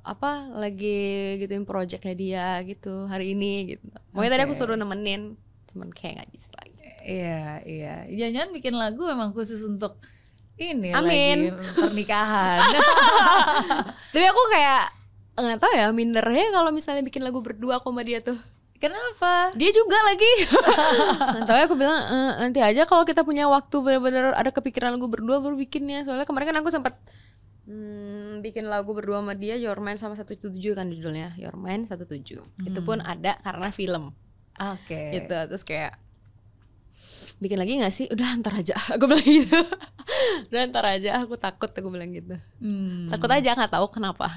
[SPEAKER 2] apa lagi gituin projectnya dia gitu hari ini gitu. Pokoknya okay. tadi aku suruh nemenin, cuman kayak nggak bisa lagi.
[SPEAKER 1] Iya iya. Jangan-jangan bikin lagu memang khusus untuk ini Amin. lagi
[SPEAKER 2] pernikahan. Tapi aku kayak nggak tahu ya mindernya kalau misalnya bikin lagu berdua aku sama dia tuh. Kenapa? Dia juga lagi. Tapi ya, aku bilang e, nanti aja kalau kita punya waktu benar-benar ada kepikiran lagu berdua baru bikinnya. Soalnya kemarin kan aku sempat hmm, bikin lagu berdua sama dia Your Man sama 17 kan judulnya. Your Man 17. Hmm. Itu pun ada karena film. Oke. Okay. Gitu. Terus kayak bikin lagi gak sih? Udah antar aja. Aku bilang gitu. Udah antar aja, aku takut aku bilang gitu.
[SPEAKER 3] Hmm. Takut
[SPEAKER 2] aja nggak tahu kenapa.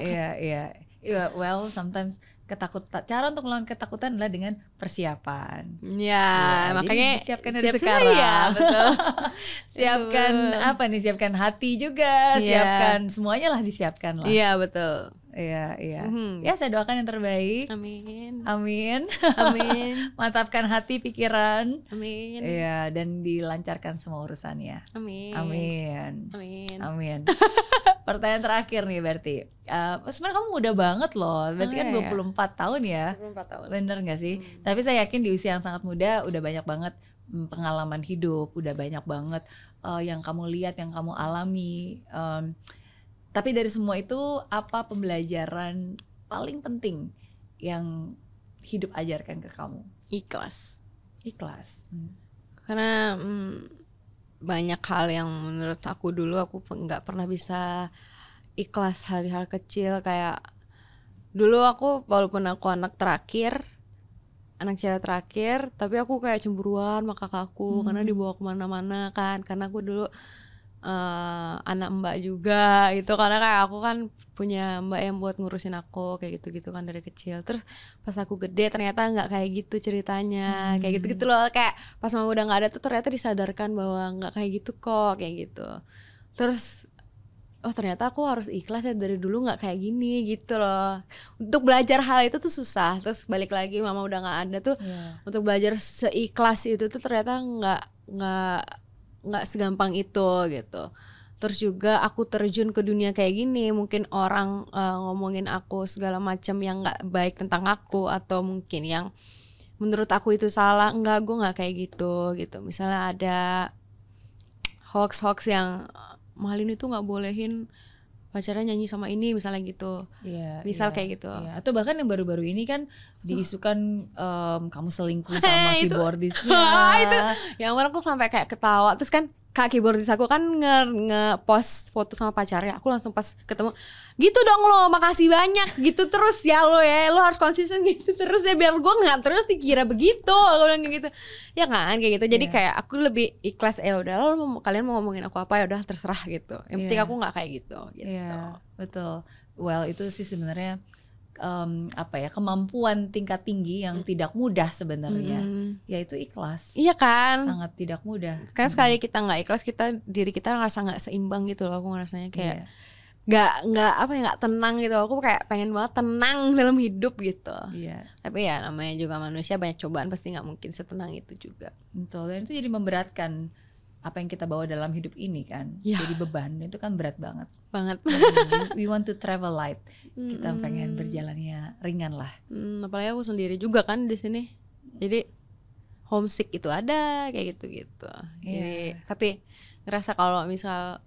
[SPEAKER 2] Iya, yeah, iya. Yeah, well, sometimes ketakutan
[SPEAKER 1] cara untuk melawan ketakutan adalah dengan persiapan ya, ya makanya siapkan dari sekarang ya, betul. siapkan apa nih siapkan hati juga ya. siapkan semuanya lah disiapkan lah iya betul Iya, iya. Mm-hmm. Ya, saya doakan yang terbaik. Amin. Amin. Amin. Mantapkan hati, pikiran. Amin. Iya, dan dilancarkan semua urusannya. Amin. Amin. Amin. Amin. Pertanyaan terakhir nih berarti. Uh, sebenarnya kamu muda banget loh. Berarti kan oh, kan ya. 24 tahun ya. 24 tahun. Bener gak sih? Hmm. Tapi saya yakin di usia yang sangat muda udah banyak banget mm, pengalaman hidup, udah banyak banget uh, yang kamu lihat, yang kamu alami. Um, tapi dari semua itu apa pembelajaran paling penting yang hidup ajarkan ke kamu? Ikhlas. Ikhlas.
[SPEAKER 3] Hmm.
[SPEAKER 2] Karena hmm, banyak hal yang menurut aku dulu aku nggak pernah bisa ikhlas hal-hal kecil kayak dulu aku walaupun aku anak terakhir anak cewek terakhir tapi aku kayak cemburuan sama kakakku hmm. karena dibawa kemana-mana kan karena aku dulu uh, anak mbak juga gitu karena kayak aku kan punya mbak yang buat ngurusin aku kayak gitu gitu kan dari kecil terus pas aku gede ternyata nggak kayak gitu ceritanya hmm. kayak gitu gitu loh kayak pas mama udah nggak ada tuh ternyata disadarkan bahwa nggak kayak gitu kok kayak gitu terus oh ternyata aku harus ikhlas ya dari dulu nggak kayak gini gitu loh untuk belajar hal itu tuh susah terus balik lagi mama udah nggak ada tuh yeah. untuk belajar seikhlas itu tuh ternyata nggak nggak nggak segampang itu gitu terus juga aku terjun ke dunia kayak gini mungkin orang uh, ngomongin aku segala macam yang nggak baik tentang aku atau mungkin yang menurut aku itu salah nggak gue nggak kayak gitu gitu misalnya ada hoax hoax yang ah, malin itu nggak bolehin pacaran nyanyi sama ini misalnya gitu
[SPEAKER 3] yeah, misal yeah, kayak gitu yeah.
[SPEAKER 2] atau bahkan yang baru-baru ini kan diisukan um, kamu selingkuh sama hey, keyboardisnya ah, itu yang orang tuh sampai kayak ketawa terus kan kak keyboardis aku kan nge, nge post foto sama pacarnya aku langsung pas ketemu gitu dong lo makasih banyak gitu terus ya lo ya lo harus konsisten gitu terus ya biar gue nggak terus dikira begitu aku bilang kayak gitu ya kan kayak gitu jadi yeah. kayak aku lebih ikhlas ya udah lo mau, kalian mau ngomongin aku apa ya udah terserah gitu yang penting yeah. aku nggak kayak gitu gitu yeah, betul well itu sih sebenarnya um, apa ya kemampuan
[SPEAKER 1] tingkat tinggi yang mm. tidak mudah sebenarnya mm. yaitu ikhlas iya
[SPEAKER 2] kan sangat tidak mudah kan mm. sekali kita nggak ikhlas kita diri kita ngerasa nggak seimbang gitu loh aku ngerasanya kayak iya. nggak yeah. nggak apa ya nggak tenang gitu aku kayak pengen banget tenang dalam hidup gitu yeah. tapi ya namanya juga manusia banyak cobaan pasti nggak mungkin setenang itu juga
[SPEAKER 1] betul dan itu jadi memberatkan apa yang kita bawa dalam hidup ini kan yeah. jadi beban itu kan berat banget banget
[SPEAKER 2] we want to travel light mm kita pengen berjalannya ringan lah mm, apalagi aku sendiri juga kan di sini jadi homesick itu ada kayak gitu gitu iya. yeah. jadi tapi ngerasa kalau misal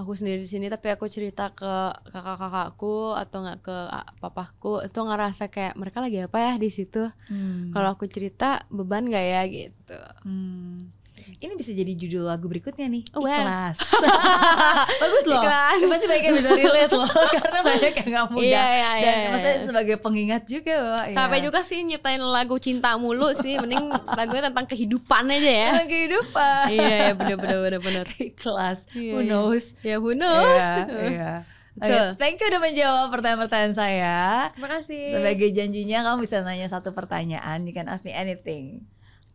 [SPEAKER 2] aku sendiri di sini tapi aku cerita ke kakak-kakakku atau nggak ke ah, papaku itu ngerasa kayak mereka lagi apa ya di situ
[SPEAKER 3] hmm. kalau
[SPEAKER 2] aku cerita beban gak ya gitu
[SPEAKER 3] hmm
[SPEAKER 1] ini bisa jadi judul lagu berikutnya nih.
[SPEAKER 2] Oh, well. Ikhlas.
[SPEAKER 1] Bagus loh. Ikhlas. Pasti banyak yang bisa relate
[SPEAKER 2] loh karena banyak yang gak mudah. Iya, iya, iya, Dan iya, maksudnya sebagai pengingat juga bapak ya. Sampai juga sih nyiptain lagu cinta mulu sih, mending lagunya tentang kehidupan aja ya. Tentang kehidupan. iya, iya bener bener bener bener. Ikhlas. Iya, who iya. knows. Ya, yeah, who knows. Iya, iya.
[SPEAKER 1] Oke, okay, thank you udah menjawab pertanyaan-pertanyaan saya. Terima
[SPEAKER 2] kasih. Sebagai
[SPEAKER 1] janjinya kamu
[SPEAKER 2] bisa nanya satu pertanyaan, you can ask me anything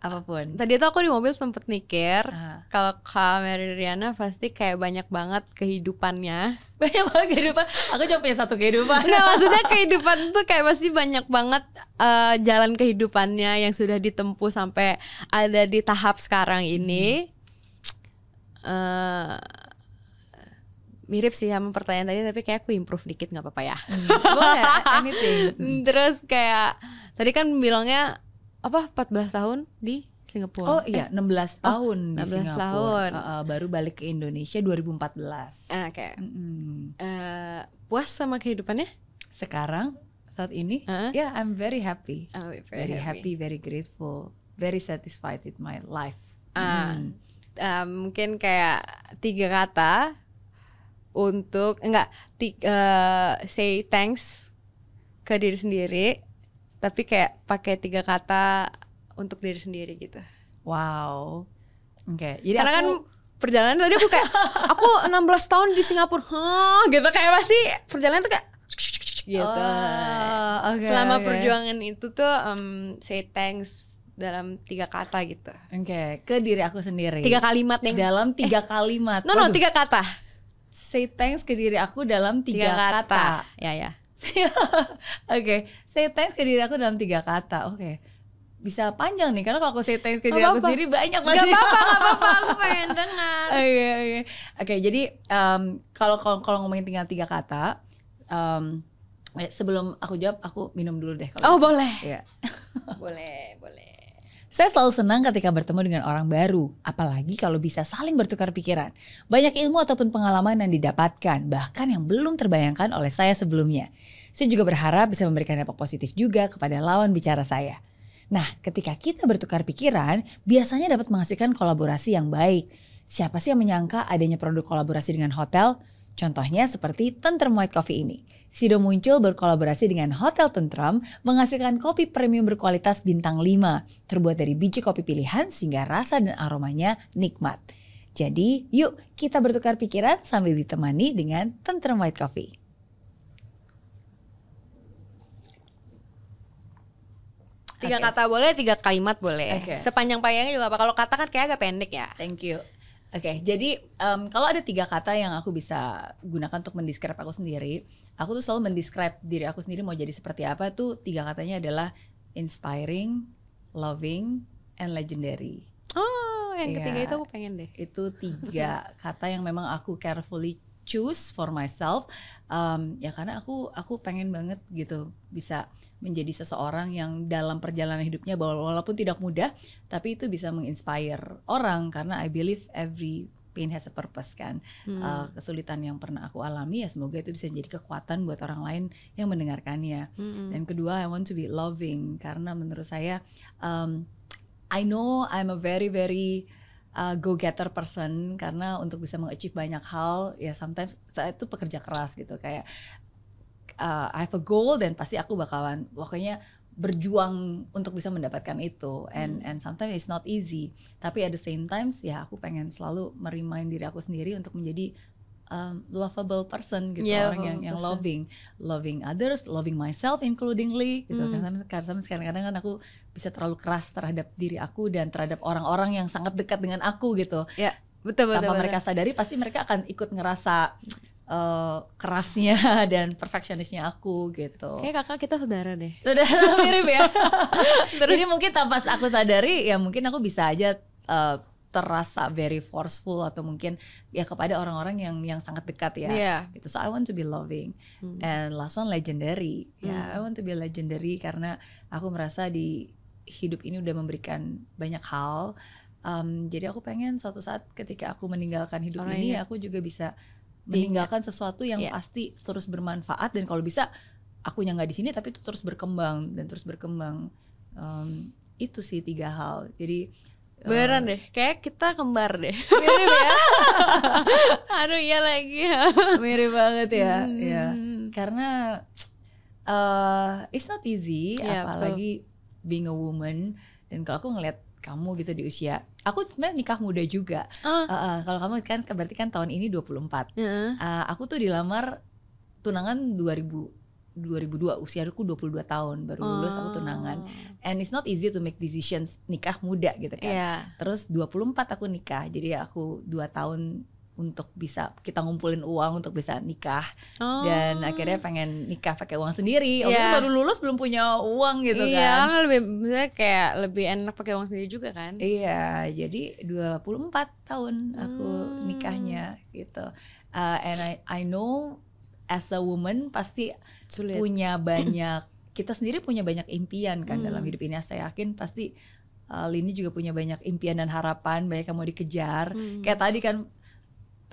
[SPEAKER 2] apapun. Tadi tuh aku di mobil sempet mikir uh. kalau Kak Mary Riana pasti kayak banyak banget kehidupannya.
[SPEAKER 1] Banyak banget kehidupan. Aku cuma punya satu kehidupan. nggak maksudnya
[SPEAKER 2] kehidupan tuh kayak pasti banyak banget uh, jalan kehidupannya yang sudah ditempuh sampai ada di tahap sekarang ini. Hmm. Uh, mirip sih sama pertanyaan tadi tapi kayak aku improve dikit nggak apa-apa ya. Hmm,
[SPEAKER 3] boleh, anything.
[SPEAKER 2] Terus kayak tadi kan bilangnya apa 14 tahun di Singapura. Oh iya, eh, 16 tahun oh, di Singapura. tahun. Uh,
[SPEAKER 1] uh, baru balik ke Indonesia 2014. Ah,
[SPEAKER 2] oke. Okay. Mm -hmm. uh, eh, puas sama kehidupannya? Sekarang saat ini? Uh -huh. Yeah, I'm very
[SPEAKER 1] happy. Oh, very, very happy. happy, very grateful, very satisfied with my life.
[SPEAKER 2] Uh, mm. uh, mungkin kayak tiga kata untuk enggak tiga, uh, eh, say thanks ke diri sendiri tapi kayak pakai tiga kata untuk diri sendiri gitu
[SPEAKER 1] wow
[SPEAKER 3] oke okay.
[SPEAKER 2] Jadi karena kan aku... kan perjalanan tadi aku kayak aku 16 tahun di Singapura huh, gitu kayak pasti perjalanan tuh kayak
[SPEAKER 3] gitu oh, ah, okay, selama okay. perjuangan
[SPEAKER 2] itu tuh um, say thanks dalam tiga kata gitu. Oke, okay. ke diri aku
[SPEAKER 1] sendiri. Tiga kalimat yang dalam tiga eh, kalimat. No no Waduh. tiga kata. Say thanks ke diri aku dalam tiga, tiga kata. kata. Ya ya. Iya. Oke, okay. say thanks ke diri aku dalam tiga kata. Oke. Okay bisa panjang nih karena kalau aku say thanks ke diri aku sendiri banyak banget. Gak apa-apa, gak apa-apa, aku pengen dengar. Oke, okay, Okay. okay, jadi kalau um, kalau ngomongin tinggal tiga kata, um, sebelum aku jawab aku minum dulu deh kalau. Oh, gitu. boleh. Iya.
[SPEAKER 3] boleh. boleh, boleh.
[SPEAKER 1] Saya selalu senang ketika bertemu dengan orang baru, apalagi kalau bisa saling bertukar pikiran. Banyak ilmu ataupun pengalaman yang didapatkan, bahkan yang belum terbayangkan oleh saya sebelumnya. Saya juga berharap bisa memberikan dampak positif juga kepada lawan bicara saya. Nah, ketika kita bertukar pikiran, biasanya dapat menghasilkan kolaborasi yang baik. Siapa sih yang menyangka adanya produk kolaborasi dengan hotel? Contohnya seperti Tentrum White Coffee ini. Sido Muncul berkolaborasi dengan Hotel Tentram menghasilkan kopi premium berkualitas bintang 5, terbuat dari biji kopi pilihan sehingga rasa dan aromanya nikmat. Jadi, yuk kita bertukar pikiran sambil ditemani dengan Tentram White Coffee. Tiga okay. kata boleh, tiga kalimat boleh. Okay.
[SPEAKER 2] Sepanjang panjangnya juga apa. Kalau kata kan kayak agak pendek
[SPEAKER 1] ya. Thank you. Oke, okay, jadi um, kalau ada tiga kata yang aku bisa gunakan untuk mendeskrip aku sendiri, aku tuh selalu mendeskrip diri aku sendiri mau jadi seperti apa tuh tiga katanya adalah inspiring, loving, and legendary.
[SPEAKER 3] Oh, yang
[SPEAKER 1] ketiga iya. itu aku
[SPEAKER 2] pengen deh. Itu tiga
[SPEAKER 1] kata yang memang aku carefully choose for myself um, ya karena aku aku pengen banget gitu bisa menjadi seseorang yang dalam perjalanan hidupnya walaupun tidak mudah tapi itu bisa menginspire orang karena I believe every pain has a purpose kan hmm. uh, kesulitan yang pernah aku alami ya semoga itu bisa jadi kekuatan buat orang lain yang mendengarkannya hmm. dan kedua I want to be loving karena menurut saya um, I know I'm a very very uh, go getter person karena untuk bisa mengachieve banyak hal ya sometimes saya itu pekerja keras gitu kayak uh, I have a goal dan pasti aku bakalan pokoknya berjuang untuk bisa mendapatkan itu and hmm. and sometimes it's not easy tapi at the same times ya aku pengen selalu merimain diri aku sendiri untuk menjadi um, lovable person gitu yeah, orang yang yang loving loving others loving myself includingly gitu mm. karena kadang-kadang kan aku bisa terlalu keras terhadap diri aku dan terhadap orang-orang yang sangat dekat dengan aku gitu yeah, betul, betul, tanpa mereka sadari pasti mereka akan ikut ngerasa Uh, kerasnya dan perfeksionisnya aku gitu. Kayak
[SPEAKER 2] kakak kita saudara deh. Saudara mirip
[SPEAKER 1] ya. Terus. Jadi mungkin tanpa aku sadari ya mungkin aku bisa aja uh, terasa very forceful atau mungkin ya kepada orang-orang yang yang sangat dekat ya yeah. itu so I want to be loving hmm. and last one legendary ya, hmm. ya yeah, I want to be legendary karena aku merasa di hidup ini udah memberikan banyak hal um, jadi aku pengen suatu saat ketika aku meninggalkan hidup Orang ini ya. aku juga bisa meninggalkan yeah. sesuatu yang yeah. pasti terus bermanfaat dan kalau bisa yang nggak di sini tapi itu terus berkembang dan terus berkembang um, itu sih tiga hal jadi
[SPEAKER 2] Beneran eh. deh, kayak kita kembar deh. Mirip ya. Aduh iya lagi.
[SPEAKER 1] Mirip banget ya, hmm. ya. Karena uh, it's not easy, ya, apalagi betul. being a woman. Dan kalau aku ngeliat kamu gitu di usia, aku sebenarnya nikah muda juga. Uh. Uh, uh, kalau kamu kan berarti kan tahun ini 24. Uh. Uh, aku tuh dilamar tunangan 2000 2002 usiaku 22 tahun baru lulus aku tunangan oh. and it's not easy to make decisions nikah muda gitu kan yeah. terus 24 aku nikah jadi aku 2 tahun untuk bisa kita ngumpulin uang untuk bisa nikah
[SPEAKER 2] oh. dan
[SPEAKER 1] akhirnya pengen nikah pakai uang sendiri. Waktu yeah. Oh, iya. baru lulus belum punya uang gitu yeah, kan. Iya,
[SPEAKER 2] lebih misalnya kayak lebih enak pakai uang sendiri juga kan.
[SPEAKER 1] Iya, jadi 24 tahun aku hmm. nikahnya gitu. Uh, and I I know as a woman pasti Sulit. punya banyak kita sendiri punya banyak impian kan hmm. dalam hidup ini saya yakin pasti uh, Lini juga punya banyak impian dan harapan banyak yang mau dikejar hmm. kayak tadi kan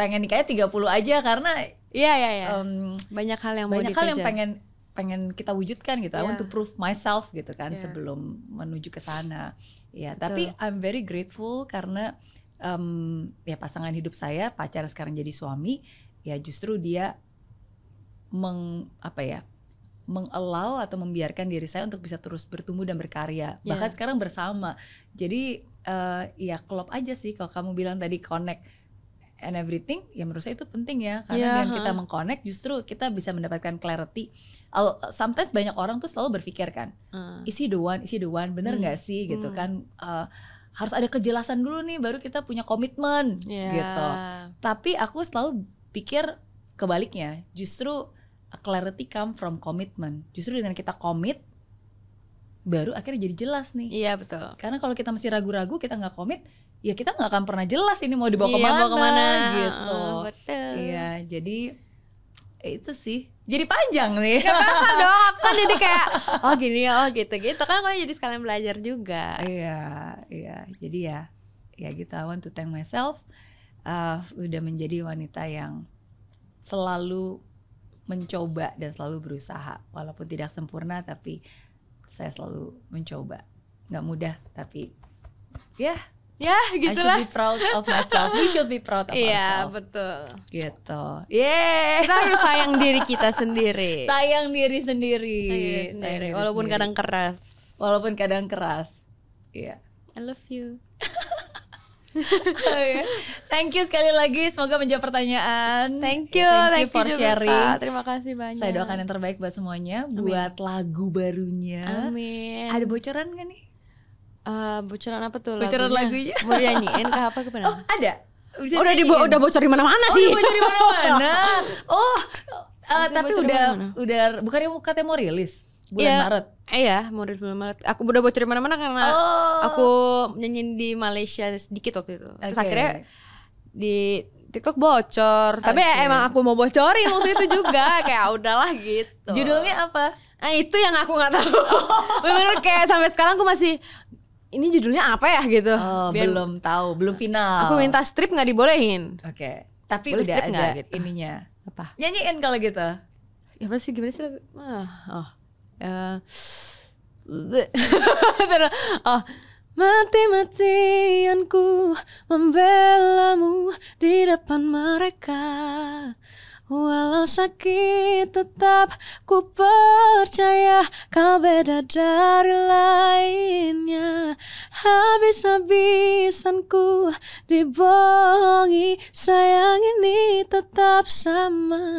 [SPEAKER 1] pengen nikahnya 30 aja karena iya iya iya
[SPEAKER 2] um, banyak hal yang banyak mau hal dikejar. yang pengen
[SPEAKER 1] pengen kita wujudkan gitu yeah. I want to iya. prove myself gitu kan yeah. sebelum menuju ke sana ya Betul. tapi I'm very grateful karena um, ya pasangan hidup saya pacar sekarang jadi suami ya justru dia meng apa ya mengelau atau membiarkan diri saya untuk bisa terus bertumbuh dan berkarya yeah. bahkan sekarang bersama jadi uh, ya klop aja sih kalau kamu bilang tadi connect and everything ya menurut saya itu penting ya karena yeah, dengan huh. kita mengconnect justru kita bisa mendapatkan clarity sometimes banyak orang tuh selalu berpikir kan uh. Ah. isi the one isi the one bener hmm. nggak hmm. sih gitu hmm. kan uh, harus ada kejelasan dulu nih baru kita punya komitmen yeah. gitu tapi aku selalu pikir kebaliknya justru clarity come from commitment. Justru dengan kita komit baru akhirnya jadi jelas nih. Iya betul. Karena kalau kita masih ragu-ragu, kita nggak komit, ya kita nggak akan pernah jelas ini mau dibawa iya, kemana, mau kemana gitu. Oh, betul. Iya, jadi eh, itu sih. Jadi panjang nih. Gak apa-apa dong, aku kan jadi kayak oh gini oh gitu gitu kan aku jadi sekalian belajar juga. Iya, iya. Jadi ya, ya gitu. I want to thank myself. Uh, udah menjadi wanita yang selalu mencoba dan selalu berusaha walaupun tidak sempurna tapi saya selalu mencoba nggak mudah tapi
[SPEAKER 2] ya yeah, Ya, yeah, gitu lah. I should be proud of myself. We
[SPEAKER 1] should be proud of yeah, ourselves. Iya, betul. Gitu.
[SPEAKER 2] Yeah. Kita harus sayang diri kita sendiri.
[SPEAKER 1] Sayang diri sendiri. Sayang diri sendiri. Sayang diri walaupun sendiri. kadang keras. Walaupun kadang keras.
[SPEAKER 2] Iya.
[SPEAKER 3] Yeah. I love you.
[SPEAKER 1] Oh, ya. Thank you sekali lagi, semoga menjawab pertanyaan. Thank you, thank, thank you for you sharing. Juga, Terima
[SPEAKER 2] kasih banyak. Saya doakan yang
[SPEAKER 1] terbaik buat semuanya, Amin. buat lagu barunya. Amin.
[SPEAKER 2] Ada bocoran gak nih? Uh, bocoran apa tuh? Bocoran lagunya? lagunya. Mau nyanyiin ke apa ke mana? Oh, ada. Bisa oh, udah di udah bocor di mana-mana oh, sih. Udah bocor di mana-mana. oh, uh, tapi udah mana udah bukannya katanya mau rilis? bulan yeah. Maret. Iya, mau dari bulan Maret. Aku udah bocor di mana-mana karena oh. aku nyanyiin di Malaysia sedikit waktu itu. Terus okay. akhirnya di TikTok bocor. Okay. Tapi emang aku mau bocorin waktu itu juga, kayak ya udahlah gitu. Judulnya apa? Nah, itu yang aku nggak tahu. Oh. Bener kayak sampai sekarang aku masih ini judulnya apa ya gitu. Oh, Biar belum tahu, belum final. Aku minta strip nggak dibolehin. Oke. Okay. Tapi Boleh udah strip ada gak, gitu.
[SPEAKER 1] ininya. Apa? Nyanyiin kalau
[SPEAKER 2] gitu. Ya pasti gimana sih? Ah, oh uh,
[SPEAKER 3] oh, mati-matianku membelamu di depan mereka Walau sakit tetap ku percaya kau beda dari lainnya Habis-habisanku dibohongi sayang ini tetap sama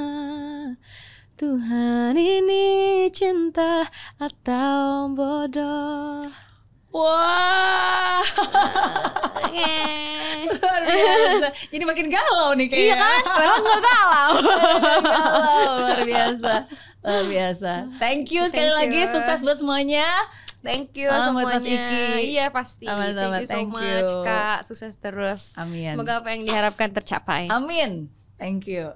[SPEAKER 3] Tuhan ini cinta atau bodoh
[SPEAKER 1] Wah, wow. luar makin galau nih kayaknya. Iya kan? Padahal nggak galau. galau. luar biasa, luar biasa. Thank you sekali Thank lagi, you. sukses buat semuanya.
[SPEAKER 2] Thank you semuanya. Iya pasti. Amat, Thank you so Thank much you. kak.
[SPEAKER 1] Sukses terus. Amin. Semoga apa yang diharapkan tercapai. Amin. Thank you.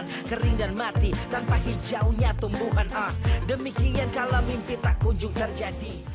[SPEAKER 2] kering dan mati tanpa hijaunya tumbuhan ah
[SPEAKER 1] demikian kalau mimpi tak kunjung terjadi